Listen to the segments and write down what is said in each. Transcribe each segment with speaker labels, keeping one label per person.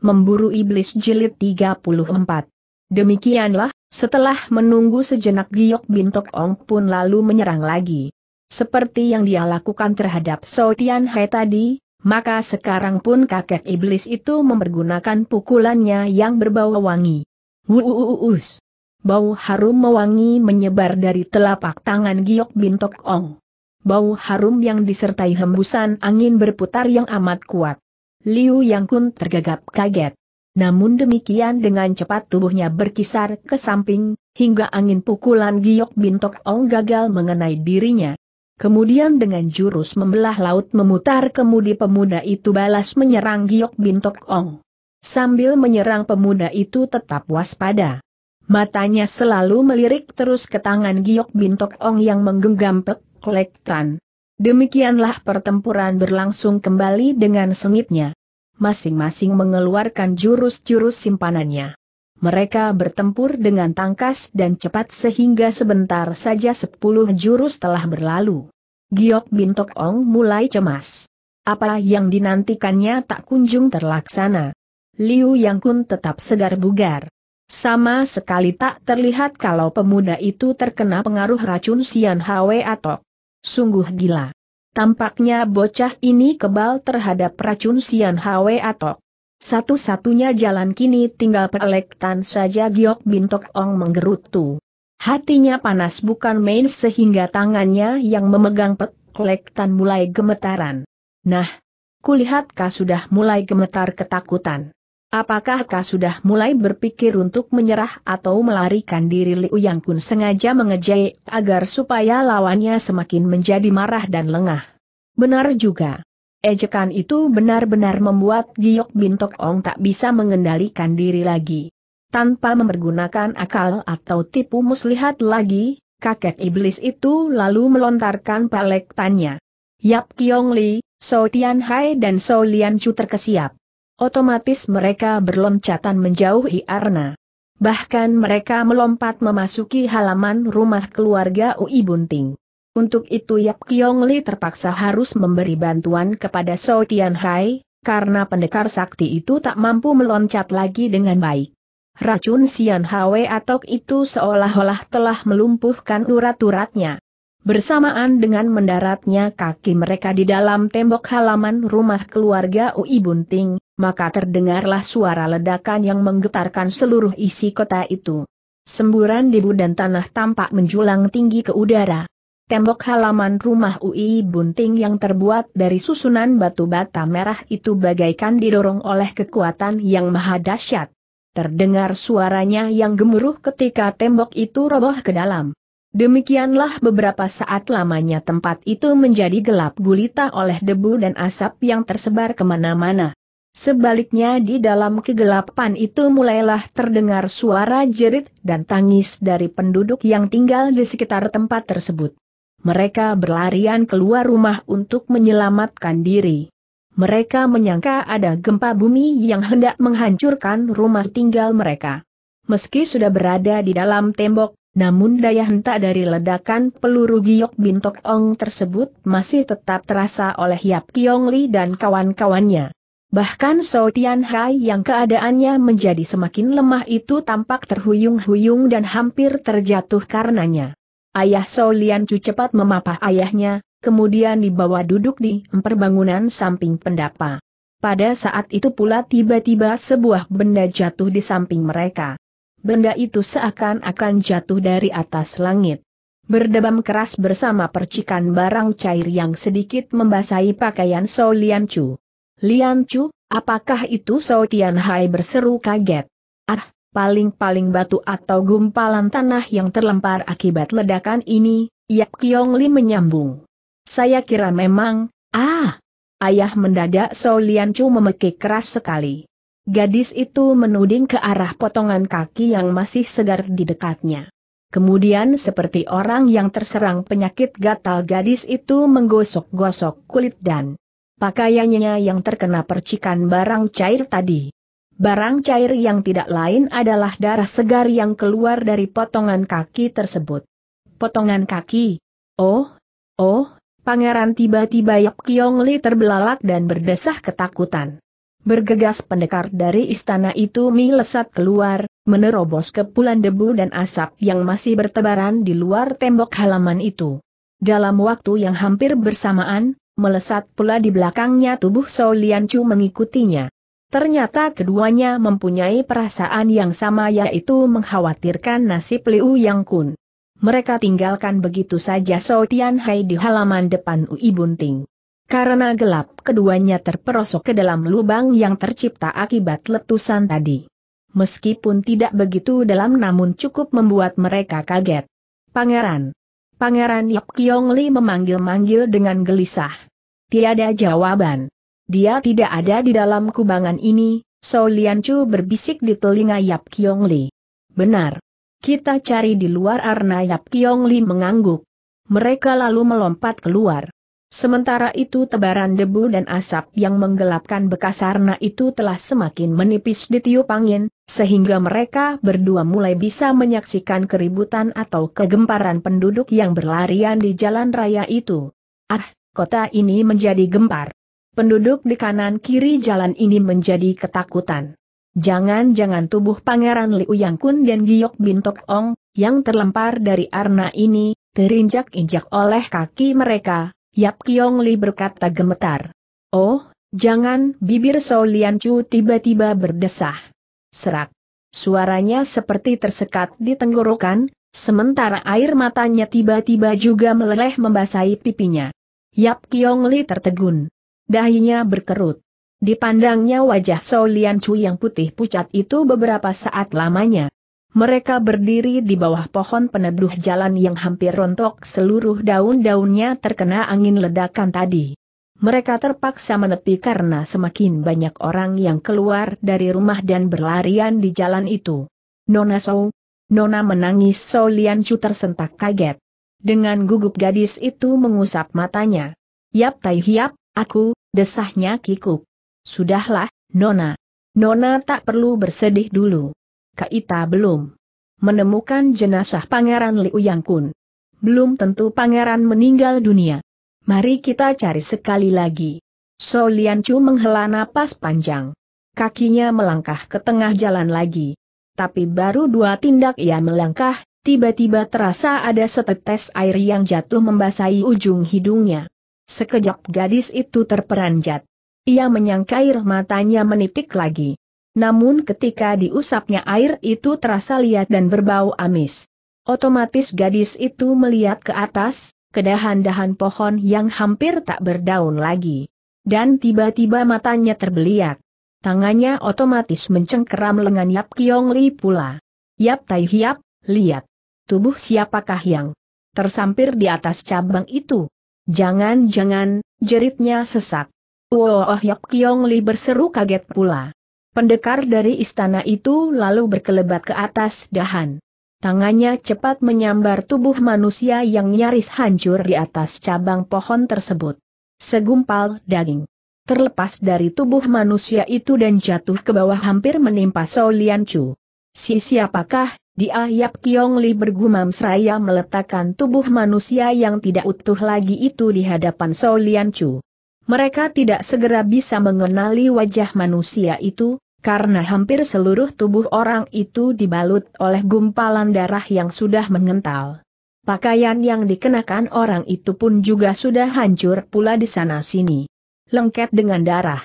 Speaker 1: Memburu Iblis Jilid 34. Demikianlah, setelah menunggu sejenak Giok Bintok Ong pun lalu menyerang lagi. Seperti yang dia lakukan terhadap So Tian Hai tadi, maka sekarang pun kakek iblis itu mempergunakan pukulannya yang berbau wangi. Wuuuus. Bau harum mewangi menyebar dari telapak tangan Giok Bintok Ong. Bau harum yang disertai hembusan angin berputar yang amat kuat. Liu Yang Kun tergagap kaget. Namun demikian dengan cepat tubuhnya berkisar ke samping, hingga angin pukulan Giok Bintok Ong gagal mengenai dirinya. Kemudian dengan jurus membelah laut memutar kemudi pemuda itu balas menyerang Giok Bintok Ong. Sambil menyerang pemuda itu tetap waspada. Matanya selalu melirik terus ke tangan Giok Bintok Ong yang menggenggam pek kolektan. Demikianlah pertempuran berlangsung kembali dengan sengitnya masing-masing mengeluarkan jurus-jurus simpanannya. Mereka bertempur dengan tangkas dan cepat sehingga sebentar saja sepuluh jurus telah berlalu. Giok Bin Ong mulai cemas. Apa yang dinantikannya tak kunjung terlaksana. Liu Yang Kun tetap segar bugar. Sama sekali tak terlihat kalau pemuda itu terkena pengaruh racun Sian Hwe atau Sungguh gila. Tampaknya bocah ini kebal terhadap racun Sian Hwe atau Satu-satunya jalan kini tinggal pelektan saja Giok Bintok Ong menggerutu. Hatinya panas bukan main sehingga tangannya yang memegang pelektan mulai gemetaran. Nah, kulihat kah sudah mulai gemetar ketakutan. Apakah kau sudah mulai berpikir untuk menyerah atau melarikan diri Liu Yang Kun sengaja mengejek agar supaya lawannya semakin menjadi marah dan lengah? Benar juga. Ejekan itu benar-benar membuat Giok Bin Ong tak bisa mengendalikan diri lagi. Tanpa mempergunakan akal atau tipu muslihat lagi, kakek iblis itu lalu melontarkan palek tanya. Yap Kiong Li, So Tian Hai dan So Lian Chu terkesiap. Otomatis mereka berloncatan menjauhi Arna. Bahkan mereka melompat memasuki halaman rumah keluarga Ui Bunting. Untuk itu Yap Kiong Li terpaksa harus memberi bantuan kepada So Tian Hai, karena pendekar sakti itu tak mampu meloncat lagi dengan baik. Racun Sian Hwe Atok itu seolah-olah telah melumpuhkan urat-uratnya. Bersamaan dengan mendaratnya kaki mereka di dalam tembok halaman rumah keluarga Ui Bunting, maka terdengarlah suara ledakan yang menggetarkan seluruh isi kota itu. Semburan debu dan tanah tampak menjulang tinggi ke udara. Tembok halaman rumah UI bunting yang terbuat dari susunan batu bata merah itu bagaikan didorong oleh kekuatan yang maha dahsyat. Terdengar suaranya yang gemuruh ketika tembok itu roboh ke dalam. Demikianlah beberapa saat lamanya tempat itu menjadi gelap gulita oleh debu dan asap yang tersebar kemana-mana. Sebaliknya di dalam kegelapan itu mulailah terdengar suara jerit dan tangis dari penduduk yang tinggal di sekitar tempat tersebut. Mereka berlarian keluar rumah untuk menyelamatkan diri. Mereka menyangka ada gempa bumi yang hendak menghancurkan rumah tinggal mereka. Meski sudah berada di dalam tembok, namun daya hentak dari ledakan peluru giok bintok ong tersebut masih tetap terasa oleh Yap Kiong Li dan kawan-kawannya. Bahkan Sao Tian Hai yang keadaannya menjadi semakin lemah itu tampak terhuyung-huyung dan hampir terjatuh karenanya. Ayah Sao Lian Chu cepat memapah ayahnya, kemudian dibawa duduk di emper samping pendapa. Pada saat itu pula tiba-tiba sebuah benda jatuh di samping mereka. Benda itu seakan-akan jatuh dari atas langit berdebam keras bersama percikan barang cair yang sedikit membasahi pakaian Lian Chu. Lian Chu, apakah itu Sao Tian Hai berseru kaget? Ah, paling-paling batu atau gumpalan tanah yang terlempar akibat ledakan ini, Yap Kiong Li menyambung. Saya kira memang, ah, ayah mendadak Sao Lian Chu memekik keras sekali. Gadis itu menuding ke arah potongan kaki yang masih segar di dekatnya. Kemudian seperti orang yang terserang penyakit gatal gadis itu menggosok-gosok kulit dan pakaiannya yang terkena percikan barang cair tadi. Barang cair yang tidak lain adalah darah segar yang keluar dari potongan kaki tersebut. Potongan kaki? Oh, oh, pangeran tiba-tiba Yap Kiong Li terbelalak dan berdesah ketakutan. Bergegas pendekar dari istana itu melesat keluar, menerobos kepulan debu dan asap yang masih bertebaran di luar tembok halaman itu. Dalam waktu yang hampir bersamaan, melesat pula di belakangnya tubuh Sou Lian Chu mengikutinya. Ternyata keduanya mempunyai perasaan yang sama yaitu mengkhawatirkan nasib Liu Yang Kun. Mereka tinggalkan begitu saja Sou Tian Hai di halaman depan Ui Bunting. Karena gelap keduanya terperosok ke dalam lubang yang tercipta akibat letusan tadi. Meskipun tidak begitu dalam namun cukup membuat mereka kaget. Pangeran. Pangeran Yap Kiong Li memanggil-manggil dengan gelisah. Tiada jawaban. Dia tidak ada di dalam kubangan ini, So Lian Chu berbisik di telinga Yap Kiong Li. Benar. Kita cari di luar arna Yap Kiong Li mengangguk. Mereka lalu melompat keluar. Sementara itu tebaran debu dan asap yang menggelapkan bekas arna itu telah semakin menipis ditiup angin, sehingga mereka berdua mulai bisa menyaksikan keributan atau kegemparan penduduk yang berlarian di jalan raya itu. Ah, kota ini menjadi gempar. Penduduk di kanan kiri jalan ini menjadi ketakutan. Jangan-jangan tubuh Pangeran Liu Yang Kun dan Giok Bintok Ong, yang terlempar dari arna ini, terinjak-injak oleh kaki mereka, Yap Kiong Li berkata gemetar. Oh, jangan, bibir Sou Lian Chu tiba-tiba berdesah. Serak. Suaranya seperti tersekat di tenggorokan, sementara air matanya tiba-tiba juga meleleh membasahi pipinya. Yap Kiong Li tertegun. Dahinya berkerut. Dipandangnya wajah So Lian Chu yang putih pucat itu beberapa saat lamanya. Mereka berdiri di bawah pohon peneduh jalan yang hampir rontok seluruh daun-daunnya terkena angin ledakan tadi. Mereka terpaksa menepi karena semakin banyak orang yang keluar dari rumah dan berlarian di jalan itu. Nona So, Nona menangis So Lian Chu tersentak kaget. Dengan gugup gadis itu mengusap matanya. Yap tai hiap, aku, desahnya kikuk. Sudahlah, Nona. Nona tak perlu bersedih dulu. Kaita belum menemukan jenazah Pangeran Liu Yang Kun. Belum tentu pangeran meninggal dunia. Mari kita cari sekali lagi. So Lian Chu menghela napas panjang. Kakinya melangkah ke tengah jalan lagi. Tapi baru dua tindak ia melangkah, Tiba-tiba terasa ada setetes air yang jatuh membasahi ujung hidungnya. Sekejap gadis itu terperanjat. Ia menyangka air matanya menitik lagi. Namun ketika diusapnya air itu terasa liat dan berbau amis. Otomatis gadis itu melihat ke atas, ke dahan-dahan pohon yang hampir tak berdaun lagi. Dan tiba-tiba matanya terbeliak. Tangannya otomatis mencengkeram lengan Yap Kiong Li pula. Yap Tai Hiap, lihat tubuh siapakah yang tersampir di atas cabang itu? Jangan-jangan, jeritnya sesak. oh, Yap Kiong Li berseru kaget pula. Pendekar dari istana itu lalu berkelebat ke atas dahan. Tangannya cepat menyambar tubuh manusia yang nyaris hancur di atas cabang pohon tersebut. Segumpal daging terlepas dari tubuh manusia itu dan jatuh ke bawah hampir menimpa Solian Chu. Si siapakah di Yap Kiong Li bergumam seraya meletakkan tubuh manusia yang tidak utuh lagi itu di hadapan So Lian Chu. Mereka tidak segera bisa mengenali wajah manusia itu, karena hampir seluruh tubuh orang itu dibalut oleh gumpalan darah yang sudah mengental. Pakaian yang dikenakan orang itu pun juga sudah hancur pula di sana-sini. Lengket dengan darah.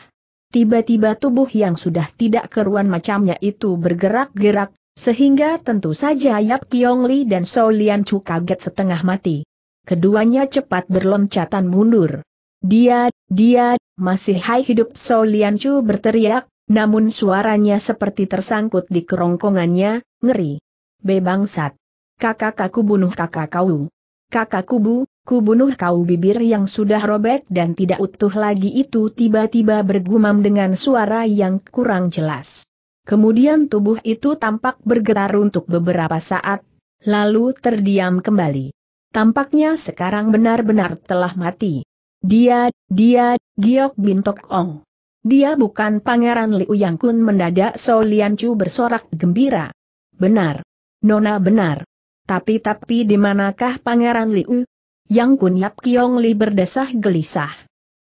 Speaker 1: Tiba-tiba tubuh yang sudah tidak keruan macamnya itu bergerak-gerak, sehingga tentu saja Yap Kiong Li dan Shou Lian Chu kaget setengah mati. Keduanya cepat berloncatan mundur. Dia, dia, masih hai hidup Shou Lian Chu berteriak, namun suaranya seperti tersangkut di kerongkongannya, ngeri. Bebangsat. Kakak aku bunuh kakak kau. Kakak kubu, ku bunuh kau bibir yang sudah robek dan tidak utuh lagi itu tiba-tiba bergumam dengan suara yang kurang jelas. Kemudian tubuh itu tampak bergetar untuk beberapa saat, lalu terdiam kembali. Tampaknya sekarang benar-benar telah mati. Dia, dia, Giok Bin Ong. Dia bukan Pangeran Liu Yang Kun mendadak So Chu bersorak gembira. Benar. Nona benar. Tapi-tapi di manakah Pangeran Liu? Yang Kun Yap Kiong Li berdesah gelisah.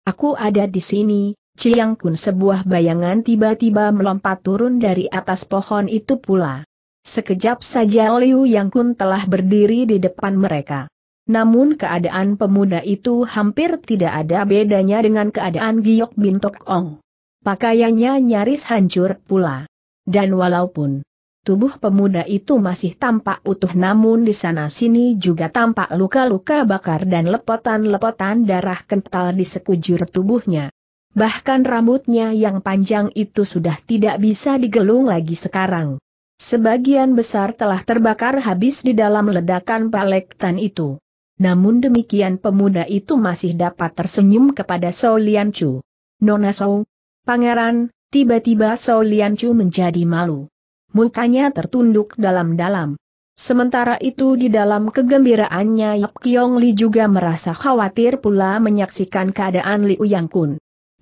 Speaker 1: Aku ada di sini, Ciang Kun sebuah bayangan tiba-tiba melompat turun dari atas pohon itu pula. Sekejap saja Liu Yang Kun telah berdiri di depan mereka. Namun keadaan pemuda itu hampir tidak ada bedanya dengan keadaan Giok Bin Tok Ong. Pakaiannya nyaris hancur pula. Dan walaupun tubuh pemuda itu masih tampak utuh namun di sana-sini juga tampak luka-luka bakar dan lepotan-lepotan darah kental di sekujur tubuhnya bahkan rambutnya yang panjang itu sudah tidak bisa digelung lagi sekarang. Sebagian besar telah terbakar habis di dalam ledakan palektan itu. Namun demikian pemuda itu masih dapat tersenyum kepada Sou Lian Chu. Nona Sou, pangeran, tiba-tiba Sou Lian Chu menjadi malu. Mukanya tertunduk dalam-dalam. Sementara itu di dalam kegembiraannya Yap Kiong Li juga merasa khawatir pula menyaksikan keadaan Liu Yang Kun.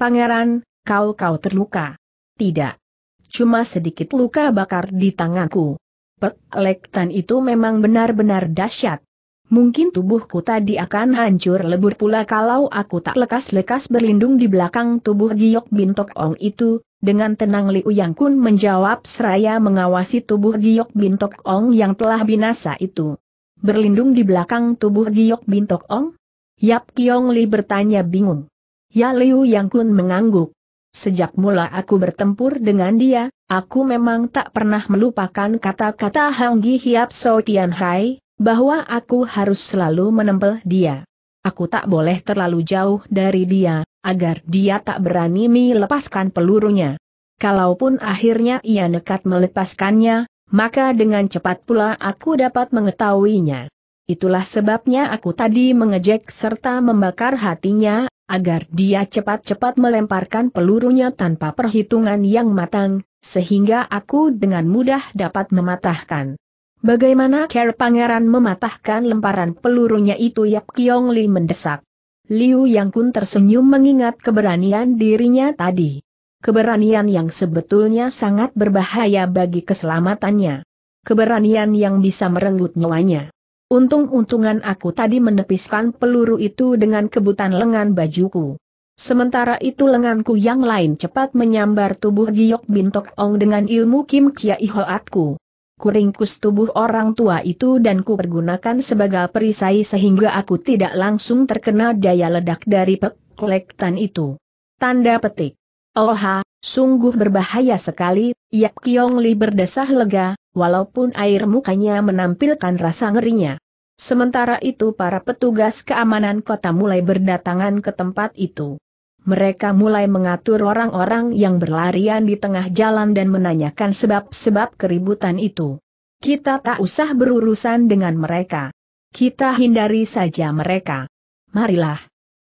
Speaker 1: Pangeran, kau-kau terluka. Tidak. Cuma sedikit luka bakar di tanganku. Pek itu memang benar-benar dahsyat. Mungkin tubuhku tadi akan hancur lebur pula kalau aku tak lekas-lekas berlindung di belakang tubuh Giok Bintok Ong itu, dengan tenang Liu Yang Kun menjawab seraya mengawasi tubuh Giok Bintok Ong yang telah binasa itu. Berlindung di belakang tubuh Giok Bintok Ong? Yap Kiong Li bertanya bingung. Ya Liu Yang Kun mengangguk. Sejak mula aku bertempur dengan dia, aku memang tak pernah melupakan kata-kata Hang Gi Hiap So Tian Hai, bahwa aku harus selalu menempel dia. Aku tak boleh terlalu jauh dari dia, agar dia tak berani melepaskan pelurunya. Kalaupun akhirnya ia nekat melepaskannya, maka dengan cepat pula aku dapat mengetahuinya. Itulah sebabnya aku tadi mengejek serta membakar hatinya, agar dia cepat-cepat melemparkan pelurunya tanpa perhitungan yang matang, sehingga aku dengan mudah dapat mematahkan. Bagaimana Ker Pangeran mematahkan lemparan pelurunya itu Yap Kiong Li mendesak. Liu Yang Kun tersenyum mengingat keberanian dirinya tadi. Keberanian yang sebetulnya sangat berbahaya bagi keselamatannya. Keberanian yang bisa merenggut nyawanya. Untung-untungan aku tadi menepiskan peluru itu dengan kebutan lengan bajuku. Sementara itu lenganku yang lain cepat menyambar tubuh Giok Bintok Ong dengan ilmu Kim Chia Ihoatku. Kuringkus tubuh orang tua itu dan ku pergunakan sebagai perisai sehingga aku tidak langsung terkena daya ledak dari peklektan itu. Tanda petik. Oha, sungguh berbahaya sekali, Yap Kiong Li berdesah lega, walaupun air mukanya menampilkan rasa ngerinya. Sementara itu para petugas keamanan kota mulai berdatangan ke tempat itu. Mereka mulai mengatur orang-orang yang berlarian di tengah jalan dan menanyakan sebab-sebab keributan itu. Kita tak usah berurusan dengan mereka. Kita hindari saja mereka. Marilah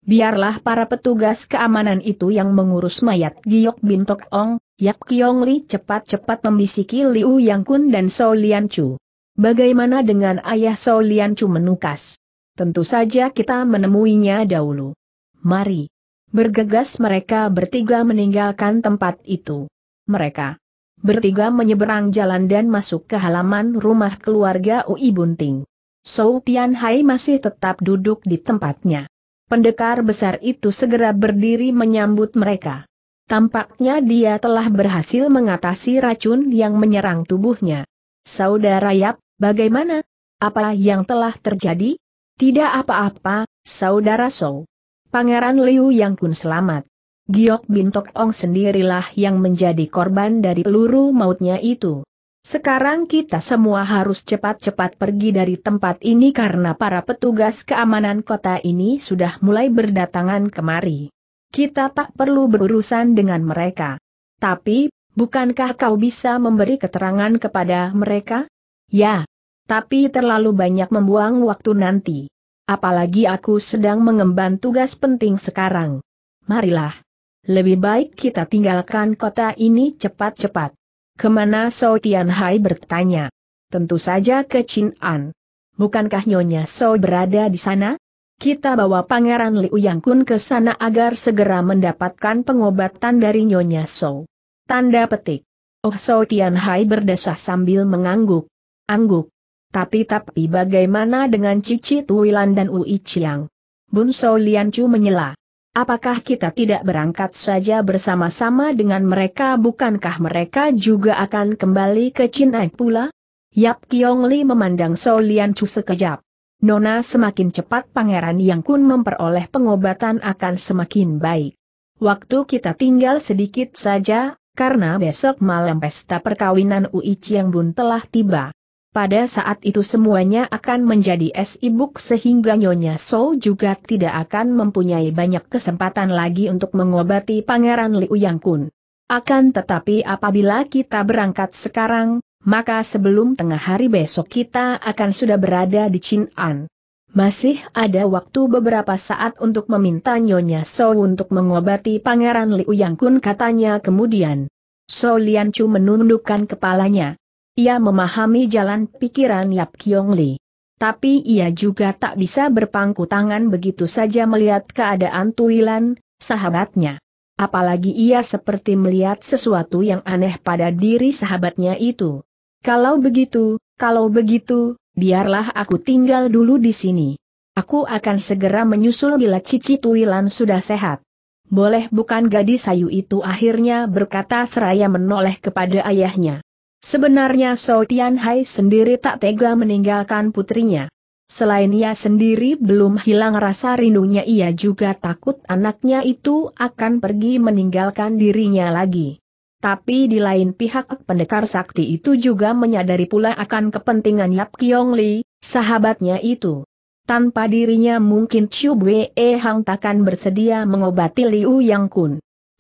Speaker 1: biarlah para petugas keamanan itu yang mengurus mayat Giok bintok Ong, Yap Kiong Li cepat-cepat membisiki Liu Yang Kun dan So Lian Chu. Bagaimana dengan ayah So Lian Chu menukas? Tentu saja kita menemuinya dahulu. Mari. Bergegas mereka bertiga meninggalkan tempat itu. Mereka bertiga menyeberang jalan dan masuk ke halaman rumah keluarga Ui Bunting. So Tian Hai masih tetap duduk di tempatnya. Pendekar besar itu segera berdiri menyambut mereka. Tampaknya dia telah berhasil mengatasi racun yang menyerang tubuhnya. Saudara Yap, bagaimana? Apa yang telah terjadi? Tidak apa-apa, Saudara Sou. Pangeran Liu Yang Kun selamat. Giok Bintok Ong sendirilah yang menjadi korban dari peluru mautnya itu. Sekarang kita semua harus cepat-cepat pergi dari tempat ini karena para petugas keamanan kota ini sudah mulai berdatangan kemari. Kita tak perlu berurusan dengan mereka. Tapi, bukankah kau bisa memberi keterangan kepada mereka? Ya, tapi terlalu banyak membuang waktu nanti. Apalagi aku sedang mengemban tugas penting sekarang. Marilah. Lebih baik kita tinggalkan kota ini cepat-cepat. Kemana So Tian Hai bertanya. Tentu saja ke Chin An. Bukankah Nyonya So berada di sana? Kita bawa Pangeran Liu Yang Kun ke sana agar segera mendapatkan pengobatan dari Nyonya So. Tanda petik. Oh So Tian Hai berdesah sambil mengangguk. Angguk. Tapi-tapi bagaimana dengan Cici Tuilan dan Ui Chiang? Bun So Lian Chu menyela. Apakah kita tidak berangkat saja bersama-sama dengan mereka bukankah mereka juga akan kembali ke Cina pula? Yap Kiong Li memandang Solian Chu sekejap. Nona semakin cepat pangeran yang kun memperoleh pengobatan akan semakin baik. Waktu kita tinggal sedikit saja, karena besok malam pesta perkawinan Ui Chiang Bun telah tiba. Pada saat itu semuanya akan menjadi es ibuk sehingga Nyonya So juga tidak akan mempunyai banyak kesempatan lagi untuk mengobati Pangeran Liu Yang Kun. Akan tetapi apabila kita berangkat sekarang, maka sebelum tengah hari besok kita akan sudah berada di Chin'an. Masih ada waktu beberapa saat untuk meminta Nyonya So untuk mengobati Pangeran Liu Yang Kun katanya kemudian. So Lian Chu menundukkan kepalanya. Ia memahami jalan pikiran Yap Kiong Li. Tapi ia juga tak bisa berpangku tangan begitu saja melihat keadaan Tuilan, sahabatnya. Apalagi ia seperti melihat sesuatu yang aneh pada diri sahabatnya itu. Kalau begitu, kalau begitu, biarlah aku tinggal dulu di sini. Aku akan segera menyusul bila Cici Tuilan sudah sehat. Boleh bukan gadis sayu itu akhirnya berkata seraya menoleh kepada ayahnya. Sebenarnya So Hai sendiri tak tega meninggalkan putrinya. Selain ia sendiri belum hilang rasa rindunya ia juga takut anaknya itu akan pergi meninggalkan dirinya lagi. Tapi di lain pihak pendekar sakti itu juga menyadari pula akan kepentingan Yap Kiong Li, sahabatnya itu. Tanpa dirinya mungkin Wei Wei Hang takkan bersedia mengobati Liu Yang Kun.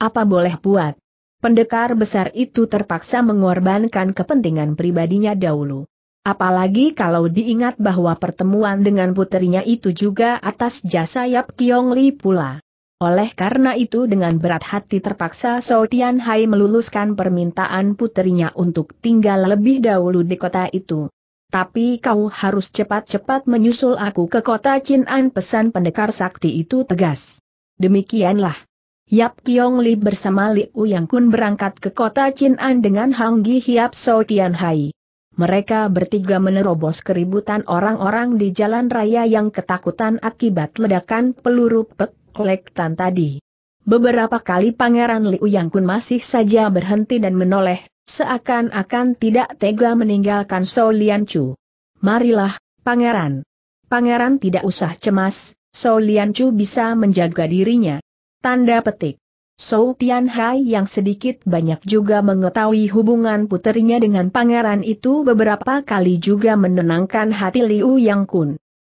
Speaker 1: Apa boleh buat? pendekar besar itu terpaksa mengorbankan kepentingan pribadinya dahulu. Apalagi kalau diingat bahwa pertemuan dengan puterinya itu juga atas jasa Yap Kiong Li pula. Oleh karena itu dengan berat hati terpaksa So Tian Hai meluluskan permintaan puterinya untuk tinggal lebih dahulu di kota itu. Tapi kau harus cepat-cepat menyusul aku ke kota Chin An. pesan pendekar sakti itu tegas. Demikianlah, Yap Kiong Li bersama Liu Yang Kun berangkat ke kota Chin'an dengan Hang Gi Hiap So Tian Hai. Mereka bertiga menerobos keributan orang-orang di jalan raya yang ketakutan akibat ledakan peluru pek tan tadi. Beberapa kali Pangeran Liu Yang Kun masih saja berhenti dan menoleh, seakan-akan tidak tega meninggalkan So Lian Chu. Marilah, Pangeran. Pangeran tidak usah cemas, So Lian Chu bisa menjaga dirinya. Tanda petik. Sou Tianhai yang sedikit banyak juga mengetahui hubungan puterinya dengan pangeran itu beberapa kali juga menenangkan hati Liu Yang Kun.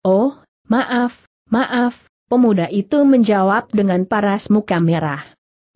Speaker 1: Oh, maaf, maaf, pemuda itu menjawab dengan paras muka merah.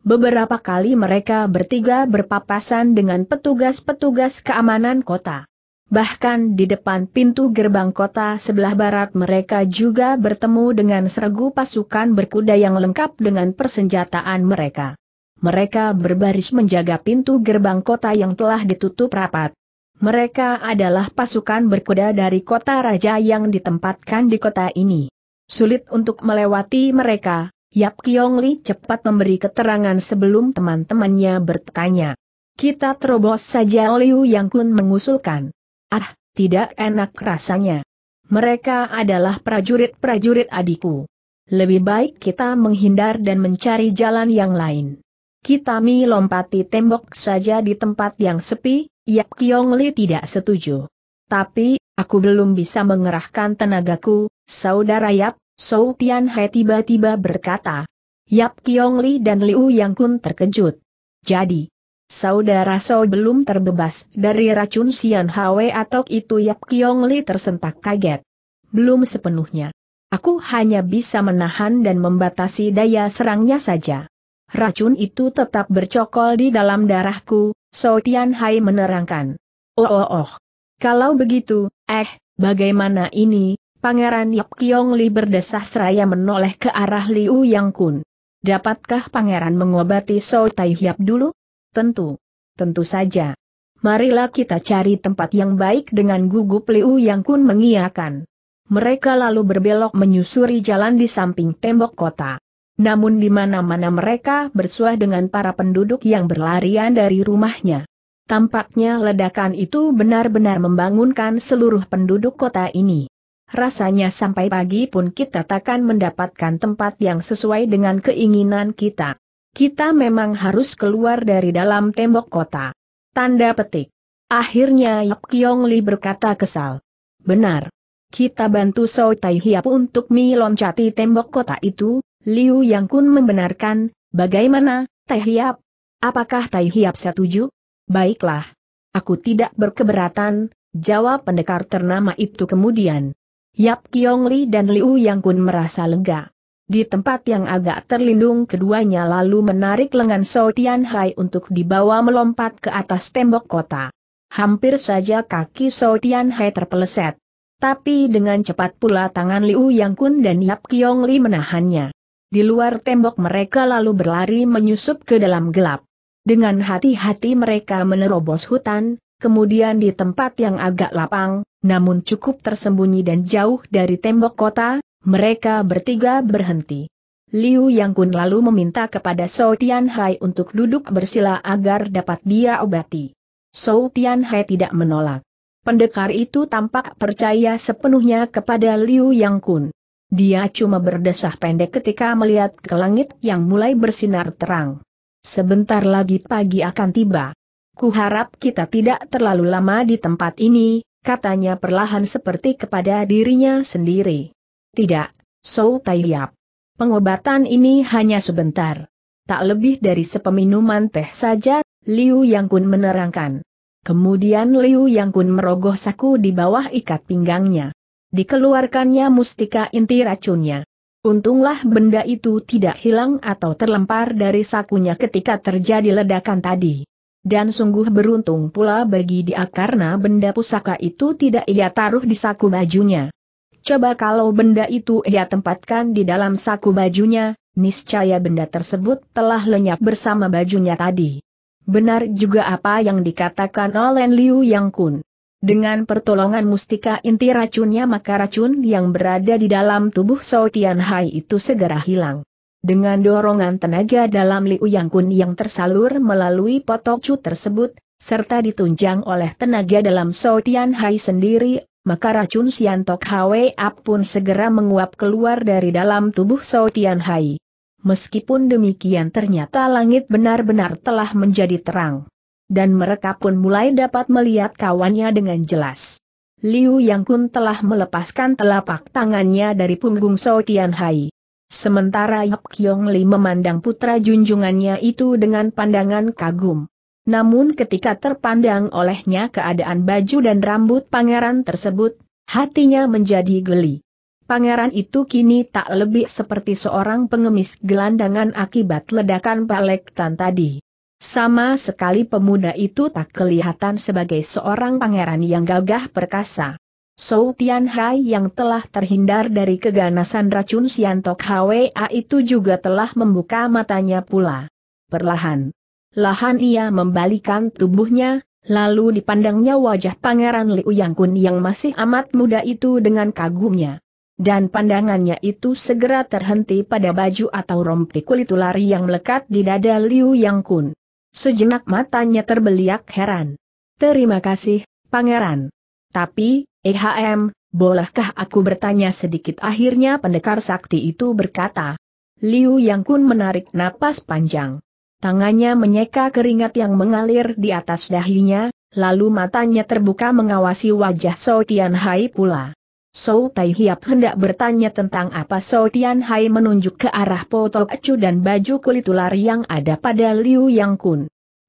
Speaker 1: Beberapa kali mereka bertiga berpapasan dengan petugas-petugas keamanan kota. Bahkan di depan pintu gerbang kota sebelah barat mereka juga bertemu dengan seregu pasukan berkuda yang lengkap dengan persenjataan mereka. Mereka berbaris menjaga pintu gerbang kota yang telah ditutup rapat. Mereka adalah pasukan berkuda dari kota raja yang ditempatkan di kota ini. Sulit untuk melewati mereka, Yap Kiong Li cepat memberi keterangan sebelum teman-temannya bertanya. Kita terobos saja Liu Yang Kun mengusulkan. Ah, tidak enak rasanya. Mereka adalah prajurit-prajurit adikku. Lebih baik kita menghindar dan mencari jalan yang lain. Kita melompati tembok saja di tempat yang sepi, Yap Kiong Li tidak setuju. Tapi, aku belum bisa mengerahkan tenagaku, saudara Yap, Sou Tian Hai tiba-tiba berkata. Yap Kiong Li dan Liu Yang Kun terkejut. Jadi, Saudara So belum terbebas dari racun Sian Hwe atau itu Yap Kiong Li tersentak kaget. Belum sepenuhnya. Aku hanya bisa menahan dan membatasi daya serangnya saja. Racun itu tetap bercokol di dalam darahku, So Tian Hai menerangkan. Oh oh oh. Kalau begitu, eh, bagaimana ini? Pangeran Yap Kiong Li berdesah seraya menoleh ke arah Liu Yang Kun. Dapatkah pangeran mengobati So Tai Hiap dulu? Tentu. Tentu saja. Marilah kita cari tempat yang baik dengan gugup Liu Yang Kun mengiakan. Mereka lalu berbelok menyusuri jalan di samping tembok kota. Namun di mana-mana mereka bersuah dengan para penduduk yang berlarian dari rumahnya. Tampaknya ledakan itu benar-benar membangunkan seluruh penduduk kota ini. Rasanya sampai pagi pun kita takkan mendapatkan tempat yang sesuai dengan keinginan kita. Kita memang harus keluar dari dalam tembok kota. Tanda petik. Akhirnya Yap Kiong Li berkata kesal. Benar. Kita bantu Soi Tai Hiap untuk meloncati tembok kota itu, Liu Yang Kun membenarkan, bagaimana, Tai Hiap? Apakah Tai Hiap setuju? Baiklah. Aku tidak berkeberatan, jawab pendekar ternama itu kemudian. Yap Kiong Li dan Liu Yang Kun merasa lega. Di tempat yang agak terlindung keduanya lalu menarik lengan So Tian Hai untuk dibawa melompat ke atas tembok kota. Hampir saja kaki So Tian Hai terpeleset. Tapi dengan cepat pula tangan Liu Yang Kun dan Yap Kiong Li menahannya. Di luar tembok mereka lalu berlari menyusup ke dalam gelap. Dengan hati-hati mereka menerobos hutan, kemudian di tempat yang agak lapang, namun cukup tersembunyi dan jauh dari tembok kota, mereka bertiga berhenti. Liu Yang Kun lalu meminta kepada Shou Tian Hai untuk duduk bersila agar dapat dia obati. Shou Tian Hai tidak menolak. Pendekar itu tampak percaya sepenuhnya kepada Liu Yang Kun. Dia cuma berdesah pendek ketika melihat ke langit yang mulai bersinar terang. Sebentar lagi pagi akan tiba. Kuharap kita tidak terlalu lama di tempat ini, katanya perlahan seperti kepada dirinya sendiri. Tidak, Sou Tai Pengobatan ini hanya sebentar. Tak lebih dari sepeminuman teh saja, Liu Yang Kun menerangkan. Kemudian Liu Yang Kun merogoh saku di bawah ikat pinggangnya. Dikeluarkannya mustika inti racunnya. Untunglah benda itu tidak hilang atau terlempar dari sakunya ketika terjadi ledakan tadi. Dan sungguh beruntung pula bagi dia karena benda pusaka itu tidak ia taruh di saku bajunya. Coba kalau benda itu ia tempatkan di dalam saku bajunya, niscaya benda tersebut telah lenyap bersama bajunya tadi. Benar juga apa yang dikatakan oleh Liu Yang Kun. Dengan pertolongan mustika inti racunnya maka racun yang berada di dalam tubuh Sao Tian Hai itu segera hilang. Dengan dorongan tenaga dalam Liu Yang Kun yang tersalur melalui cu tersebut, serta ditunjang oleh tenaga dalam Sao Tian Hai sendiri, maka racun Siantok Hwe pun segera menguap keluar dari dalam tubuh So Tian Hai. Meskipun demikian ternyata langit benar-benar telah menjadi terang. Dan mereka pun mulai dapat melihat kawannya dengan jelas. Liu Yang Kun telah melepaskan telapak tangannya dari punggung So Tian Hai. Sementara Yap Kiong Li memandang putra junjungannya itu dengan pandangan kagum. Namun ketika terpandang olehnya keadaan baju dan rambut pangeran tersebut, hatinya menjadi geli. Pangeran itu kini tak lebih seperti seorang pengemis gelandangan akibat ledakan palektan tadi. Sama sekali pemuda itu tak kelihatan sebagai seorang pangeran yang gagah perkasa. Sou Tian yang telah terhindar dari keganasan racun Siantok Hwa itu juga telah membuka matanya pula. Perlahan, Lahan ia membalikan tubuhnya, lalu dipandangnya wajah Pangeran Liu Yang yang masih amat muda itu dengan kagumnya. Dan pandangannya itu segera terhenti pada baju atau rompi kulit ular yang melekat di dada Liu Yang Sejenak matanya terbeliak heran. Terima kasih, Pangeran. Tapi, EHM, bolehkah aku bertanya sedikit akhirnya pendekar sakti itu berkata. Liu Yang menarik napas panjang. Tangannya menyeka keringat yang mengalir di atas dahinya, lalu matanya terbuka mengawasi wajah So Tian Hai pula. So Tai Hiap hendak bertanya tentang apa So Tian Hai menunjuk ke arah Poto Acu dan baju kulit ular yang ada pada Liu Yang Kun.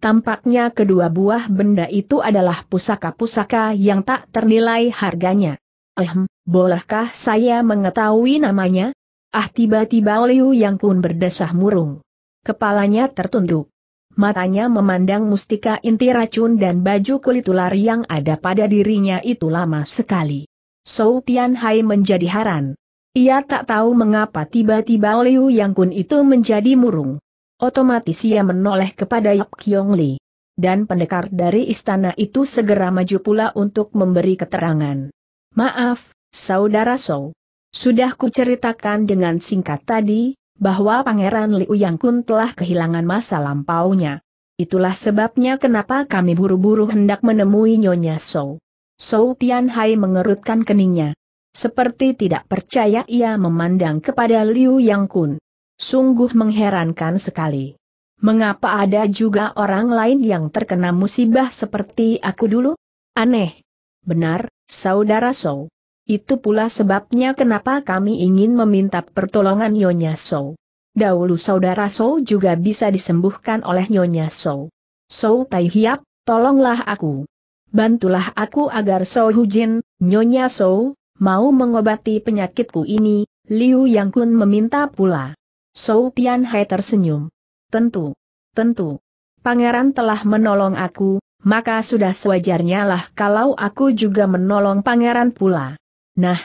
Speaker 1: Tampaknya kedua buah benda itu adalah pusaka-pusaka yang tak ternilai harganya. Ehm, bolehkah saya mengetahui namanya? Ah tiba-tiba Liu Yang Kun berdesah murung. Kepalanya tertunduk. Matanya memandang mustika inti racun dan baju kulit ular yang ada pada dirinya itu lama sekali. Sou Tian Hai menjadi haran. Ia tak tahu mengapa tiba-tiba Liu Yang Kun itu menjadi murung. Otomatis ia menoleh kepada Yap Kiong Li dan pendekar dari istana itu segera maju pula untuk memberi keterangan. Maaf, Saudara Sou. Sudah kuceritakan dengan singkat tadi, bahwa Pangeran Liu Yang Kun telah kehilangan masa lampaunya. Itulah sebabnya kenapa kami buru-buru hendak menemui Nyonya Sou. Sou Tianhai mengerutkan keningnya. Seperti tidak percaya ia memandang kepada Liu Yang Kun. Sungguh mengherankan sekali. Mengapa ada juga orang lain yang terkena musibah seperti aku dulu? Aneh. Benar, saudara Sou. Itu pula sebabnya kenapa kami ingin meminta pertolongan Nyonya So. Dahulu saudara So juga bisa disembuhkan oleh Nyonya So. So Tai Hiap, tolonglah aku. Bantulah aku agar Sou Hujin, Nyonya So, mau mengobati penyakitku ini, Liu Yang Kun meminta pula. So Tian Hai tersenyum. Tentu, tentu. Pangeran telah menolong aku, maka sudah sewajarnya lah kalau aku juga menolong pangeran pula. Nah,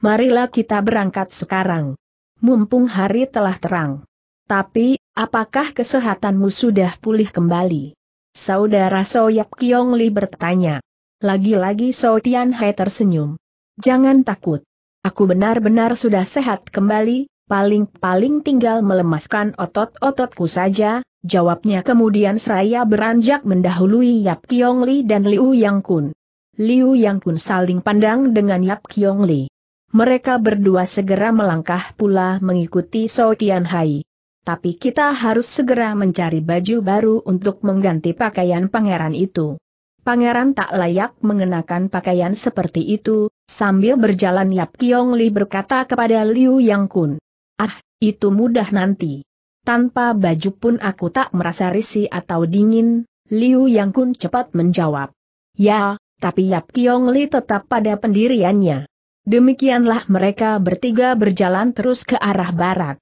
Speaker 1: marilah kita berangkat sekarang. Mumpung hari telah terang. Tapi, apakah kesehatanmu sudah pulih kembali? Saudara Soyap Kiong Li bertanya. Lagi-lagi So Tian Hai tersenyum. Jangan takut. Aku benar-benar sudah sehat kembali, paling-paling tinggal melemaskan otot-ototku saja, jawabnya kemudian seraya beranjak mendahului Yap Kiong Li dan Liu Yang Kun. Liu Yang Kun saling pandang dengan Yap Kiong Li. Mereka berdua segera melangkah pula mengikuti So Tian Hai. Tapi kita harus segera mencari baju baru untuk mengganti pakaian pangeran itu. Pangeran tak layak mengenakan pakaian seperti itu, sambil berjalan Yap Kiong Li berkata kepada Liu Yang Kun. Ah, itu mudah nanti. Tanpa baju pun aku tak merasa risih atau dingin, Liu Yang Kun cepat menjawab. Ya, tapi Yap Kiong Li tetap pada pendiriannya. Demikianlah mereka bertiga berjalan terus ke arah barat.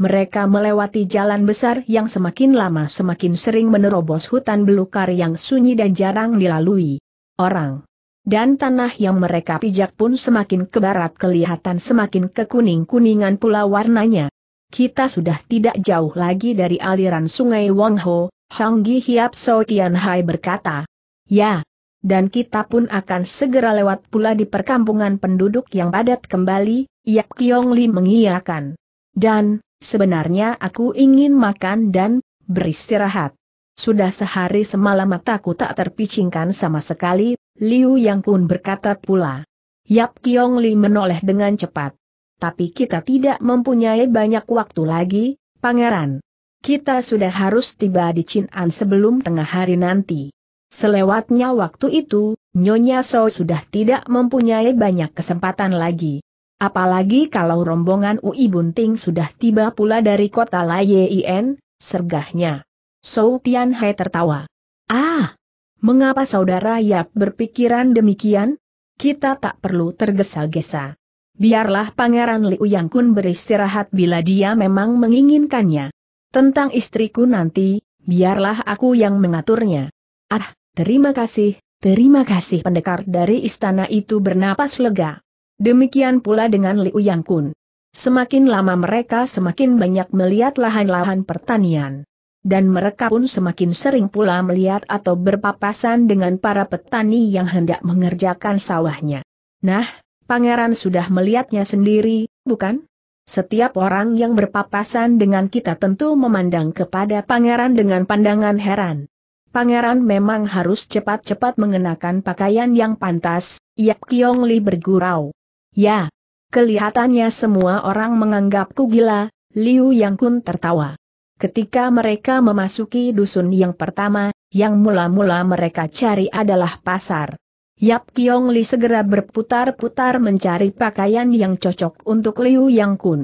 Speaker 1: Mereka melewati jalan besar yang semakin lama semakin sering menerobos hutan belukar yang sunyi dan jarang dilalui orang. Dan tanah yang mereka pijak pun semakin ke barat kelihatan semakin kekuning-kuningan pula warnanya. Kita sudah tidak jauh lagi dari aliran sungai Wangho, Hanggi Hiap So Tian Hai berkata. Ya, dan kita pun akan segera lewat pula di perkampungan penduduk yang padat kembali, Yap Kiong Li mengiyakan. Dan, sebenarnya aku ingin makan dan beristirahat. Sudah sehari semalam mataku tak terpicingkan sama sekali, Liu Yang Kun berkata pula. Yap Kiong Li menoleh dengan cepat. Tapi kita tidak mempunyai banyak waktu lagi, Pangeran. Kita sudah harus tiba di Chin'an sebelum tengah hari nanti. Selewatnya waktu itu, Nyonya So sudah tidak mempunyai banyak kesempatan lagi. Apalagi kalau rombongan UI Bunting sudah tiba pula dari kota Layen, sergahnya. So Tian Hai tertawa. Ah! Mengapa saudara Yap berpikiran demikian? Kita tak perlu tergesa-gesa. Biarlah Pangeran Liu Yang Kun beristirahat bila dia memang menginginkannya. Tentang istriku nanti, biarlah aku yang mengaturnya. Ah, Terima kasih, terima kasih pendekar dari istana itu bernapas lega. Demikian pula dengan Liu Yang Kun. Semakin lama mereka semakin banyak melihat lahan-lahan pertanian. Dan mereka pun semakin sering pula melihat atau berpapasan dengan para petani yang hendak mengerjakan sawahnya. Nah, pangeran sudah melihatnya sendiri, bukan? Setiap orang yang berpapasan dengan kita tentu memandang kepada pangeran dengan pandangan heran. Pangeran memang harus cepat-cepat mengenakan pakaian yang pantas, Yap Kiong Li bergurau. Ya, kelihatannya semua orang menganggapku gila, Liu Yang Kun tertawa. Ketika mereka memasuki dusun yang pertama, yang mula-mula mereka cari adalah pasar. Yap Kiong Li segera berputar-putar mencari pakaian yang cocok untuk Liu Yang Kun.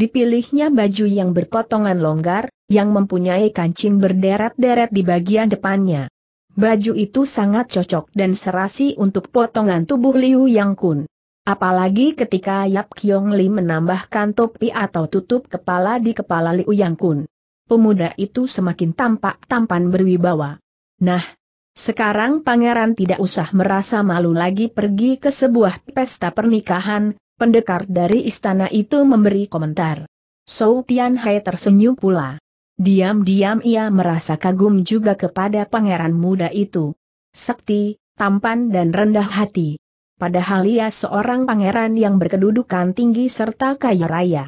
Speaker 1: Dipilihnya baju yang berpotongan longgar, yang mempunyai kancing berderet-deret di bagian depannya. Baju itu sangat cocok dan serasi untuk potongan tubuh Liu Yang Kun. Apalagi ketika Yap Kyong Li menambahkan topi atau tutup kepala di kepala Liu Yang Kun. Pemuda itu semakin tampak tampan berwibawa. Nah, sekarang pangeran tidak usah merasa malu lagi pergi ke sebuah pesta pernikahan, Pendekar dari istana itu memberi komentar. Sou Tianhai tersenyum pula. Diam-diam ia merasa kagum juga kepada pangeran muda itu. Sakti, tampan dan rendah hati. Padahal ia seorang pangeran yang berkedudukan tinggi serta kaya raya.